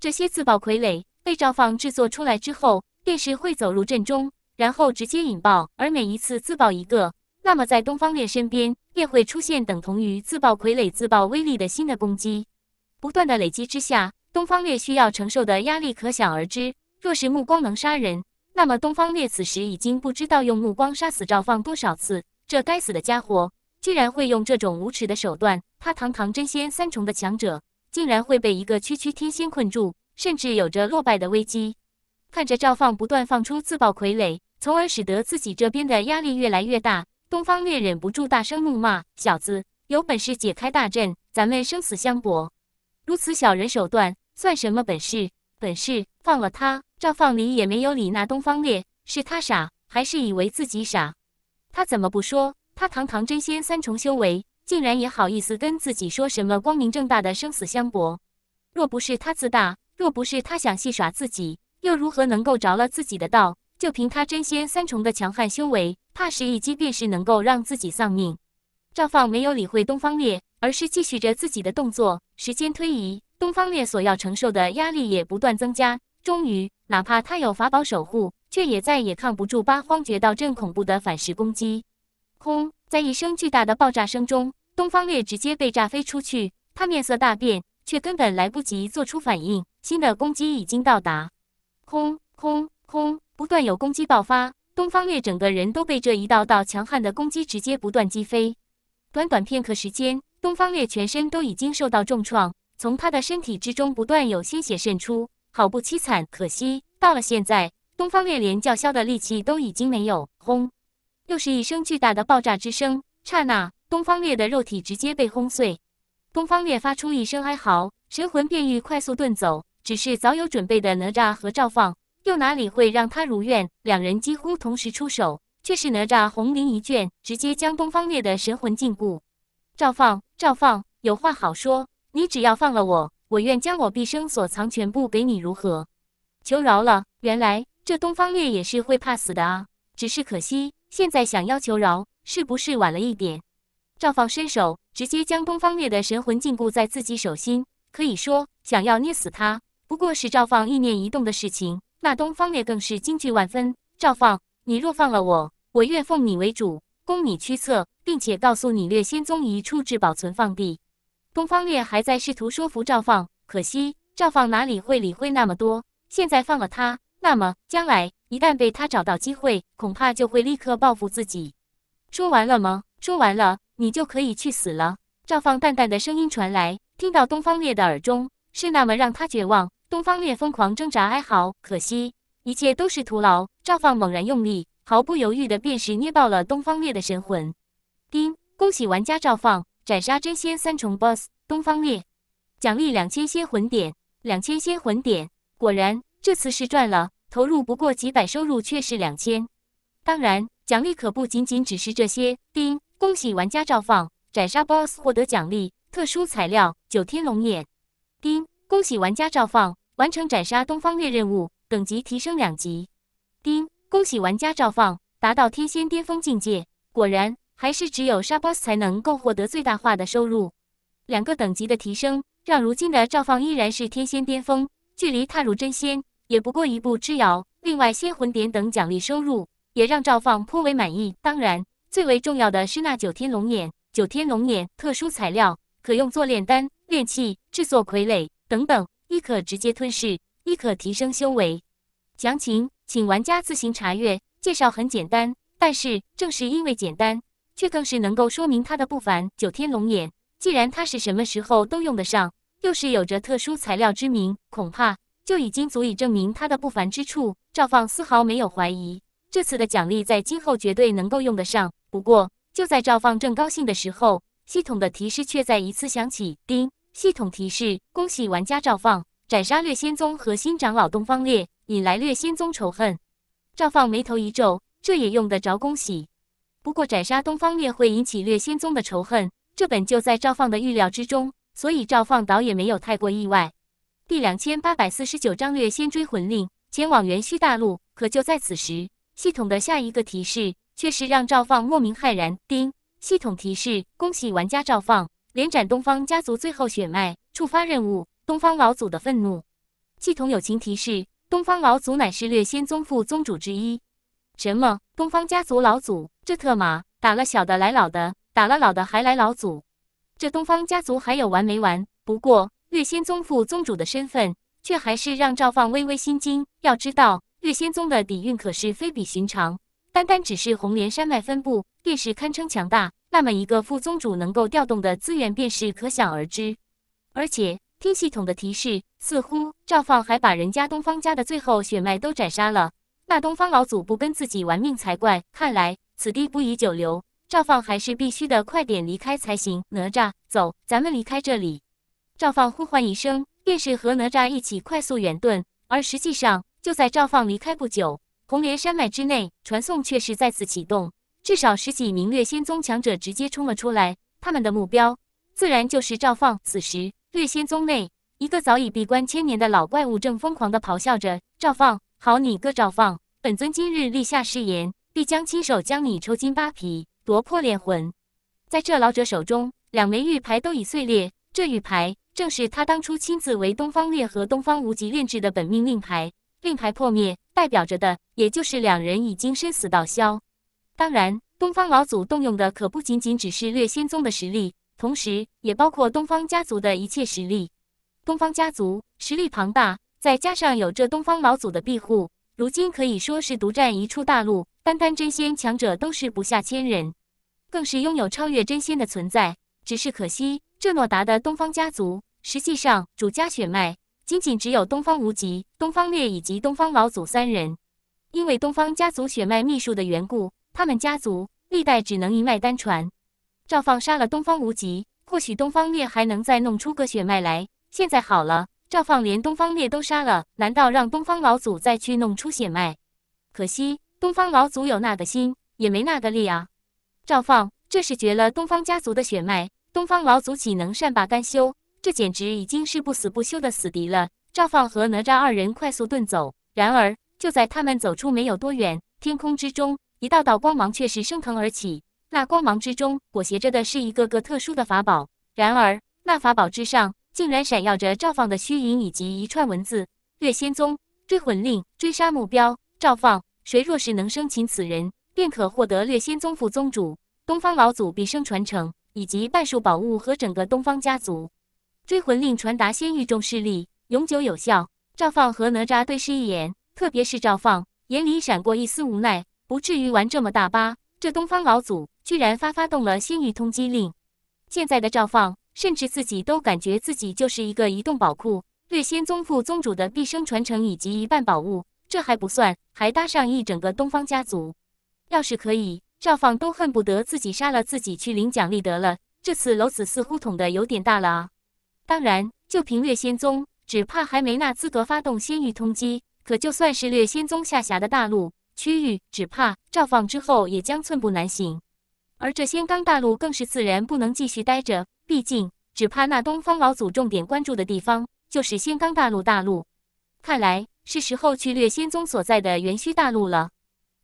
这些自爆傀儡。被赵放制作出来之后，便是会走入阵中，然后直接引爆。而每一次自爆一个，那么在东方烈身边便会出现等同于自爆傀儡自爆威力的新的攻击。不断的累积之下，东方烈需要承受的压力可想而知。若是目光能杀人，那么东方烈此时已经不知道用目光杀死赵放多少次。这该死的家伙，居然会用这种无耻的手段！他堂堂真仙三重的强者，竟然会被一个区区天仙困住！甚至有着落败的危机。看着赵放不断放出自爆傀儡，从而使得自己这边的压力越来越大，东方烈忍不住大声怒骂：“小子，有本事解开大阵，咱们生死相搏！如此小人手段，算什么本事？本事放了他！”赵放里也没有理那东方烈，是他傻，还是以为自己傻？他怎么不说？他堂堂真仙三重修为，竟然也好意思跟自己说什么光明正大的生死相搏？若不是他自大。若不是他想戏耍自己，又如何能够着了自己的道？就凭他真仙三重的强悍修为，怕是一击便是能够让自己丧命。赵放没有理会东方烈，而是继续着自己的动作。时间推移，东方烈所要承受的压力也不断增加。终于，哪怕他有法宝守护，却也再也抗不住八荒绝道阵恐怖的反噬攻击。轰！在一声巨大的爆炸声中，东方烈直接被炸飞出去。他面色大变。却根本来不及做出反应，新的攻击已经到达，轰轰轰！不断有攻击爆发，东方烈整个人都被这一道道强悍的攻击直接不断击飞。短短片刻时间，东方烈全身都已经受到重创，从他的身体之中不断有鲜血渗出，好不凄惨。可惜到了现在，东方烈连叫嚣的力气都已经没有。轰！又是一声巨大的爆炸之声，刹那，东方烈的肉体直接被轰碎。东方烈发出一声哀嚎，神魂便欲快速遁走。只是早有准备的哪吒和赵放，又哪里会让他如愿？两人几乎同时出手，却是哪吒红绫一卷，直接将东方烈的神魂禁锢。赵放，赵放，有话好说，你只要放了我，我愿将我毕生所藏全部给你，如何？求饶了！原来这东方烈也是会怕死的啊，只是可惜，现在想要求饶，是不是晚了一点？赵放伸手，直接将东方烈的神魂禁锢在自己手心。可以说，想要捏死他，不过是赵放意念移动的事情。那东方烈更是惊惧万分。赵放，你若放了我，我愿奉你为主，供你驱策，并且告诉你，烈仙宗一处置保存放地。东方烈还在试图说服赵放，可惜赵放哪里会理会那么多？现在放了他，那么将来一旦被他找到机会，恐怕就会立刻报复自己。说完了吗？说完了。你就可以去死了。”赵放淡淡的声音传来，听到东方烈的耳中，是那么让他绝望。东方烈疯狂挣扎哀嚎，可惜一切都是徒劳。赵放猛然用力，毫不犹豫的便是捏爆了东方烈的神魂。丁，恭喜玩家赵放斩杀真仙三重 BOSS 东方烈，奖励两千仙魂点，两千仙魂点。果然，这次是赚了，投入不过几百，收入却是两千。当然，奖励可不仅仅只是这些。丁。恭喜玩家赵放斩杀 BOSS 获得奖励，特殊材料九天龙眼。丁，恭喜玩家赵放完成斩杀东方月任务，等级提升两级。丁，恭喜玩家赵放达到天仙巅峰境界。果然，还是只有杀 BOSS 才能够获得最大化的收入。两个等级的提升，让如今的赵放依然是天仙巅峰，距离踏入真仙也不过一步之遥。另外，仙魂点等奖励收入也让赵放颇为满意。当然。最为重要的是那九天龙眼，九天龙眼特殊材料，可用作炼丹、炼器、制作傀儡等等，亦可直接吞噬，亦可提升修为。详情请玩家自行查阅。介绍很简单，但是正是因为简单，却更是能够说明它的不凡。九天龙眼，既然它是什么时候都用得上，又是有着特殊材料之名，恐怕就已经足以证明它的不凡之处。赵放丝毫没有怀疑，这次的奖励在今后绝对能够用得上。不过，就在赵放正高兴的时候，系统的提示却再一次响起：“叮，系统提示，恭喜玩家赵放斩杀略仙宗核心长老东方烈，引来略仙宗仇恨。”赵放眉头一皱，这也用得着恭喜？不过斩杀东方烈会引起略仙宗的仇恨，这本就在赵放的预料之中，所以赵放倒也没有太过意外。第两千八百四十九章略仙追魂令，前往元虚大陆。可就在此时，系统的下一个提示。却是让赵放莫名骇然。丁，系统提示：恭喜玩家赵放，连斩东方家族最后血脉，触发任务《东方老祖的愤怒》。系统友情提示：东方老祖乃是略仙宗副宗主之一。什么？东方家族老祖？这特码，打了小的来老的，打了老的还来老祖？这东方家族还有完没完？不过略仙宗副宗主的身份，却还是让赵放微微心惊。要知道，略仙宗的底蕴可是非比寻常。单单只是红莲山脉分布，便是堪称强大。那么一个副宗主能够调动的资源，便是可想而知。而且听系统的提示，似乎赵放还把人家东方家的最后血脉都斩杀了。那东方老祖不跟自己玩命才怪。看来此地不宜久留，赵放还是必须的快点离开才行。哪吒，走，咱们离开这里。赵放呼唤一声，便是和哪吒一起快速远遁。而实际上，就在赵放离开不久。红莲山脉之内，传送却是再次启动，至少十几名掠仙宗强者直接冲了出来。他们的目标，自然就是赵放。此时，掠仙宗内，一个早已闭关千年的老怪物正疯狂地咆哮着：“赵放，好你个赵放！本尊今日立下誓言，必将亲手将你抽筋扒皮，夺魄炼魂！”在这老者手中，两枚玉牌都已碎裂。这玉牌，正是他当初亲自为东方烈和东方无极炼制的本命令牌。令牌破灭，代表着的也就是两人已经生死道消。当然，东方老祖动用的可不仅仅只是略仙宗的实力，同时也包括东方家族的一切实力。东方家族实力庞大，再加上有这东方老祖的庇护，如今可以说是独占一处大陆。单单真仙强者都是不下千人，更是拥有超越真仙的存在。只是可惜，这诺达的东方家族，实际上主家血脉。仅仅只有东方无极、东方烈以及东方老祖三人，因为东方家族血脉秘术的缘故，他们家族历代只能一脉单传。赵放杀了东方无极，或许东方烈还能再弄出个血脉来。现在好了，赵放连东方烈都杀了，难道让东方老祖再去弄出血脉？可惜东方老祖有那个心，也没那个力啊。赵放这是绝了东方家族的血脉，东方老祖岂能善罢甘休？这简直已经是不死不休的死敌了。赵放和哪吒二人快速遁走，然而就在他们走出没有多远，天空之中一道道光芒却是升腾而起。那光芒之中裹挟着的是一个个特殊的法宝，然而那法宝之上竟然闪耀着赵放的虚影以及一串文字：“略仙宗追魂令，追杀目标：赵放。谁若是能生擒此人，便可获得略仙宗副宗主东方老祖毕生传承，以及半数宝物和整个东方家族。”追魂令传达仙域众势力，永久有效。赵放和哪吒对视一眼，特别是赵放，眼里闪过一丝无奈。不至于玩这么大吧？这东方老祖居然发发动了仙域通缉令。现在的赵放，甚至自己都感觉自己就是一个移动宝库，对仙宗副宗主的毕生传承以及一半宝物，这还不算，还搭上一整个东方家族。要是可以，赵放都恨不得自己杀了自己去领奖励得了。这次娄子似乎捅的有点大了啊！当然，就凭略仙宗，只怕还没那资格发动仙域通缉。可就算是略仙宗下辖的大陆区域，只怕赵放之后也将寸步难行。而这仙罡大陆更是自然不能继续待着，毕竟只怕那东方老祖重点关注的地方就是仙罡大陆大陆。看来是时候去略仙宗所在的元虚大陆了。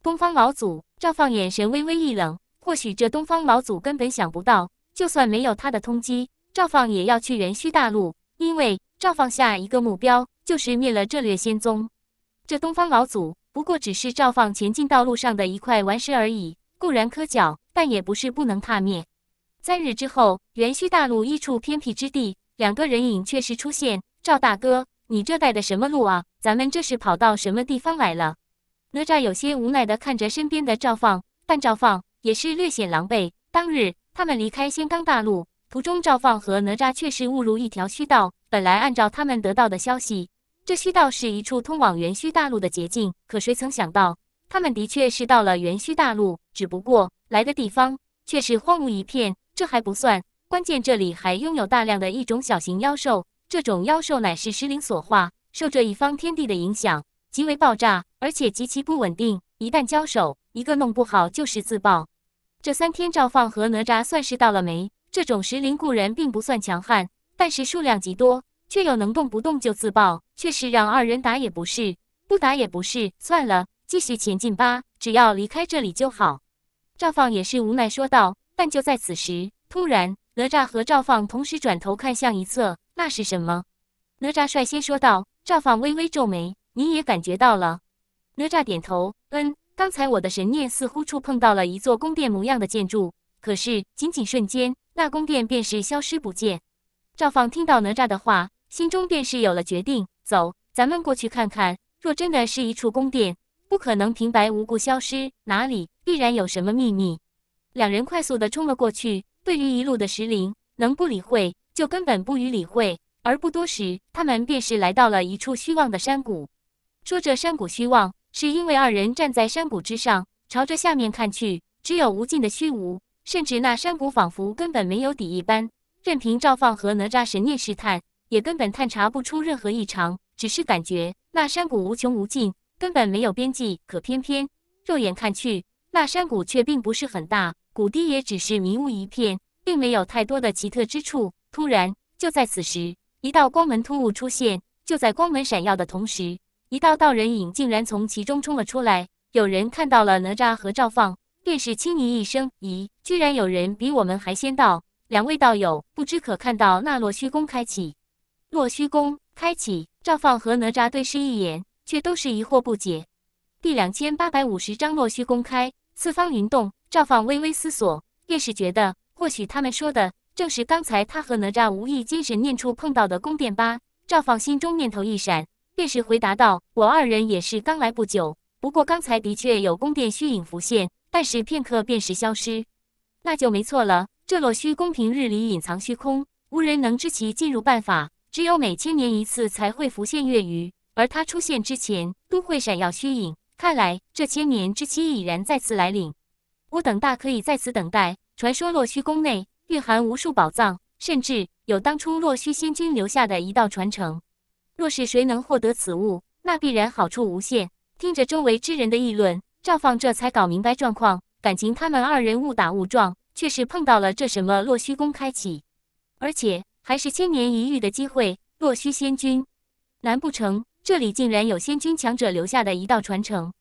东方老祖赵放眼神微微一冷，或许这东方老祖根本想不到，就算没有他的通缉。赵放也要去元虚大陆，因为赵放下一个目标就是灭了这略仙宗。这东方老祖不过只是赵放前进道路上的一块顽石而已，固然磕脚，但也不是不能踏灭。三日之后，元虚大陆一处偏僻之地，两个人影却是出现。赵大哥，你这带的什么路啊？咱们这是跑到什么地方来了？哪吒有些无奈地看着身边的赵放，但赵放也是略显狼狈。当日他们离开仙罡大陆。途中，赵放和哪吒却是误入一条虚道。本来按照他们得到的消息，这虚道是一处通往元虚大陆的捷径。可谁曾想到，他们的确是到了元虚大陆，只不过来的地方却是荒芜一片。这还不算，关键这里还拥有大量的一种小型妖兽。这种妖兽乃是石灵所化，受这一方天地的影响，极为爆炸，而且极其不稳定。一旦交手，一个弄不好就是自爆。这三天，赵放和哪吒算是到了霉。这种石灵固然并不算强悍，但是数量极多，却又能动不动就自爆，却是让二人打也不是，不打也不是。算了，继续前进吧，只要离开这里就好。赵放也是无奈说道。但就在此时，突然，哪吒和赵放同时转头看向一侧，那是什么？哪吒率先说道。赵放微微皱眉：“你也感觉到了？”哪吒点头：“嗯，刚才我的神念似乎触碰到了一座宫殿模样的建筑，可是仅仅瞬间。”那宫殿便是消失不见。赵放听到哪吒的话，心中便是有了决定。走，咱们过去看看。若真的是一处宫殿，不可能平白无故消失，哪里必然有什么秘密。两人快速的冲了过去，对于一路的石林，能不理会就根本不予理会。而不多时，他们便是来到了一处虚妄的山谷。说这山谷虚妄，是因为二人站在山谷之上，朝着下面看去，只有无尽的虚无。甚至那山谷仿佛根本没有底一般，任凭赵放和哪吒神念试探，也根本探查不出任何异常。只是感觉那山谷无穷无尽，根本没有边际。可偏偏，肉眼看去，那山谷却并不是很大，谷底也只是迷雾一片，并没有太多的奇特之处。突然，就在此时，一道光门突兀出现。就在光门闪耀的同时，一道道人影竟然从其中冲了出来。有人看到了哪吒和赵放。便是轻咦一声，咦，居然有人比我们还先到。两位道友，不知可看到那落虚宫开启？落虚宫开启。赵放和哪吒对视一眼，却都是疑惑不解。第两千八百五十章落虚宫开，四方云动。赵放微微思索，便是觉得或许他们说的正是刚才他和哪吒无意精神念处碰到的宫殿吧。赵放心中念头一闪，便是回答道：“我二人也是刚来不久，不过刚才的确有宫殿虚影浮现。”但时片刻便是消失，那就没错了。这落虚宫平日里隐藏虚空，无人能知其进入办法，只有每千年一次才会浮现月余。而它出现之前，都会闪耀虚影。看来这千年之期已然再次来临，我等大可以在此等待。传说落虚宫内蕴含无数宝藏，甚至有当初落虚仙君留下的一道传承。若是谁能获得此物，那必然好处无限。听着周围之人的议论。赵放这才搞明白状况，感情他们二人误打误撞，却是碰到了这什么落虚宫开启，而且还是千年一遇的机会。落虚仙君，难不成这里竟然有仙君强者留下的一道传承？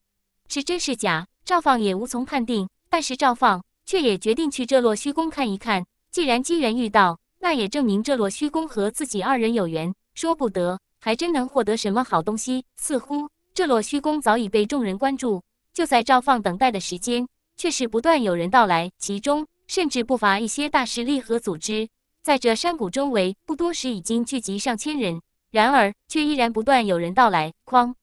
是真是假，赵放也无从判定。但是赵放却也决定去这落虚宫看一看。既然机缘遇到，那也证明这落虚宫和自己二人有缘，说不得还真能获得什么好东西。似乎这落虚宫早已被众人关注。就在赵放等待的时间，却是不断有人到来，其中甚至不乏一些大势力和组织。在这山谷周围不多时，已经聚集上千人，然而却依然不断有人到来。哐！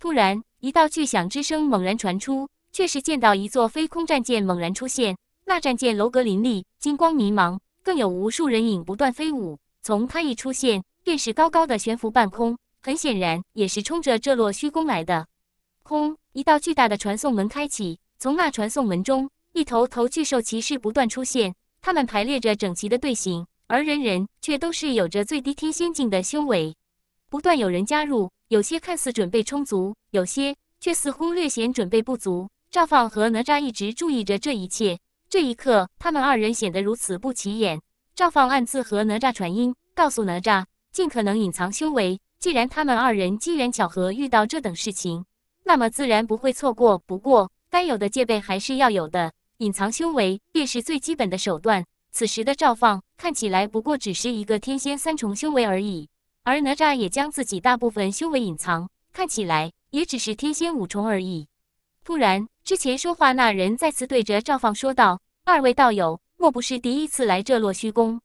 突然一道巨响之声猛然传出，却是见到一座飞空战舰猛然出现。那战舰楼阁林立，金光迷茫，更有无数人影不断飞舞。从它一出现，便是高高的悬浮半空，很显然也是冲着这落虚宫来的。空。一道巨大的传送门开启，从那传送门中，一头头巨兽骑士不断出现，他们排列着整齐的队形，而人人却都是有着最低天仙境的修为。不断有人加入，有些看似准备充足，有些却似乎略显准备不足。赵放和哪吒一直注意着这一切，这一刻，他们二人显得如此不起眼。赵放暗自和哪吒传音，告诉哪吒尽可能隐藏修为。既然他们二人机缘巧合遇到这等事情。那么自然不会错过。不过，该有的戒备还是要有的，隐藏修为便是最基本的手段。此时的赵放看起来不过只是一个天仙三重修为而已，而哪吒也将自己大部分修为隐藏，看起来也只是天仙五重而已。突然，之前说话那人再次对着赵放说道：“二位道友，莫不是第一次来这洛虚宫？”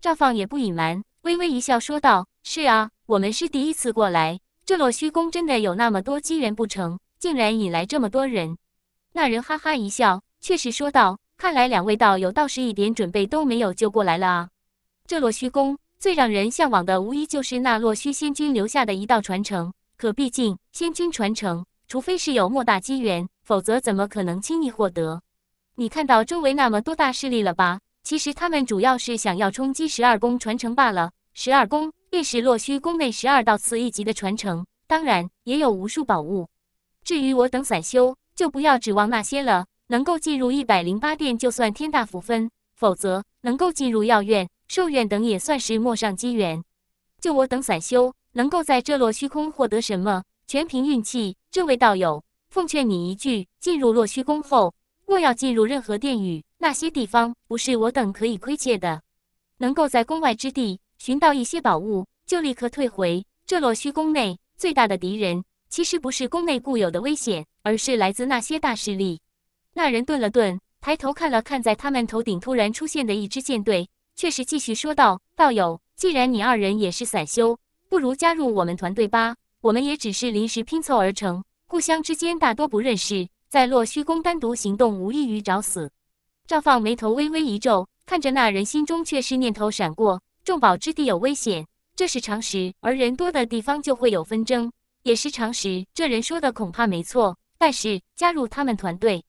赵放也不隐瞒，微微一笑说道：“是啊，我们是第一次过来。”这洛虚宫真的有那么多机缘不成？竟然引来这么多人！那人哈哈一笑，却是说道：“看来两位道友倒是一点准备都没有就过来了啊！这洛虚宫最让人向往的，无疑就是那洛虚仙君留下的一道传承。可毕竟仙君传承，除非是有莫大机缘，否则怎么可能轻易获得？你看到周围那么多大势力了吧？其实他们主要是想要冲击十二宫传承罢了。十二宫。”这是洛虚宫内十二道次一级的传承，当然也有无数宝物。至于我等散修，就不要指望那些了。能够进入一百零八殿，就算天大福分；否则，能够进入药院、寿院等，也算是陌上机缘。就我等散修，能够在这落虚空获得什么，全凭运气。这位道友，奉劝你一句：进入落虚宫后，莫要进入任何殿宇，那些地方不是我等可以窥窃的。能够在宫外之地。寻到一些宝物，就立刻退回这洛虚宫内。最大的敌人其实不是宫内固有的危险，而是来自那些大势力。那人顿了顿，抬头看了看在他们头顶突然出现的一支舰队，却是继续说道：“道友，既然你二人也是散修，不如加入我们团队吧。我们也只是临时拼凑而成，互相之间大多不认识，在洛虚宫单独行动无异于找死。”赵放眉头微微一皱，看着那人，心中却是念头闪过。众宝之地有危险，这是常识；而人多的地方就会有纷争，也是常识。这人说的恐怕没错，但是加入他们团队，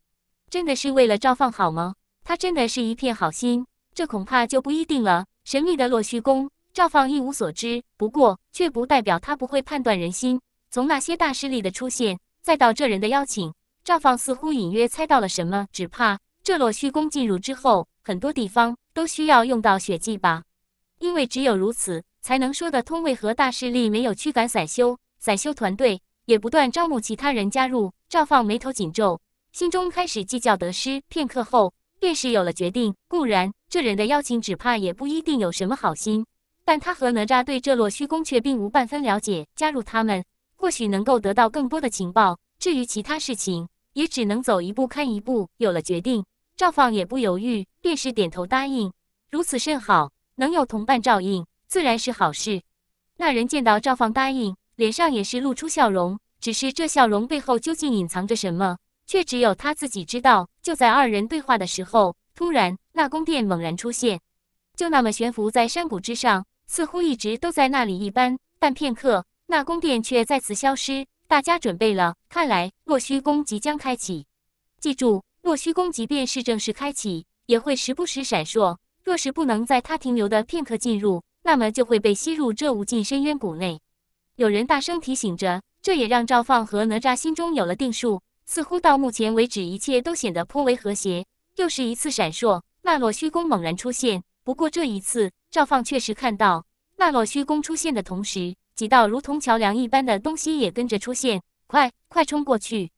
真的是为了赵放好吗？他真的是一片好心？这恐怕就不一定了。神秘的洛虚宫，赵放一无所知，不过却不代表他不会判断人心。从那些大势力的出现，再到这人的邀请，赵放似乎隐约猜到了什么。只怕这洛虚宫进入之后，很多地方都需要用到血迹吧。因为只有如此，才能说得通为何大势力没有驱赶散修，散修团队也不断招募其他人加入。赵放眉头紧皱，心中开始计较得失。片刻后，便是有了决定。固然这人的邀请只怕也不一定有什么好心，但他和哪吒对这洛虚宫却并无半分了解，加入他们或许能够得到更多的情报。至于其他事情，也只能走一步看一步。有了决定，赵放也不犹豫，便是点头答应。如此甚好。能有同伴照应，自然是好事。那人见到赵放答应，脸上也是露出笑容。只是这笑容背后究竟隐藏着什么，却只有他自己知道。就在二人对话的时候，突然，那宫殿猛然出现，就那么悬浮在山谷之上，似乎一直都在那里一般。但片刻，那宫殿却再次消失。大家准备了，看来洛虚宫即将开启。记住，洛虚宫即便是正式开启，也会时不时闪烁。若是不能在他停留的片刻进入，那么就会被吸入这无尽深渊谷内。有人大声提醒着，这也让赵放和哪吒心中有了定数。似乎到目前为止，一切都显得颇为和谐。又是一次闪烁，那洛虚空猛然出现。不过这一次，赵放确实看到那洛虚空出现的同时，几道如同桥梁一般的东西也跟着出现。快，快冲过去！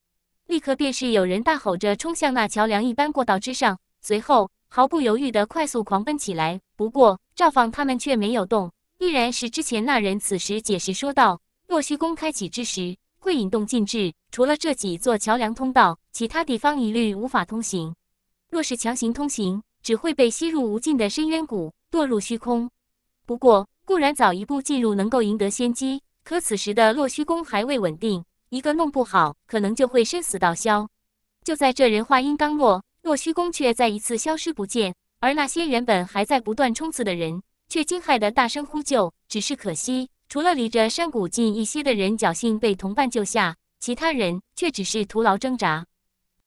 立刻便是有人大吼着冲向那桥梁一般过道之上，随后。毫不犹豫地快速狂奔起来，不过赵放他们却没有动，依然是之前那人。此时解释说道：“落虚宫开启之时，会引动禁制，除了这几座桥梁通道，其他地方一律无法通行。若是强行通行，只会被吸入无尽的深渊谷，堕入虚空。不过固然早一步进入能够赢得先机，可此时的落虚宫还未稳定，一个弄不好，可能就会生死道消。”就在这人话音刚落。若虚宫却再一次消失不见，而那些原本还在不断冲刺的人，却惊骇地大声呼救。只是可惜，除了离着山谷近一些的人侥幸被同伴救下，其他人却只是徒劳挣扎。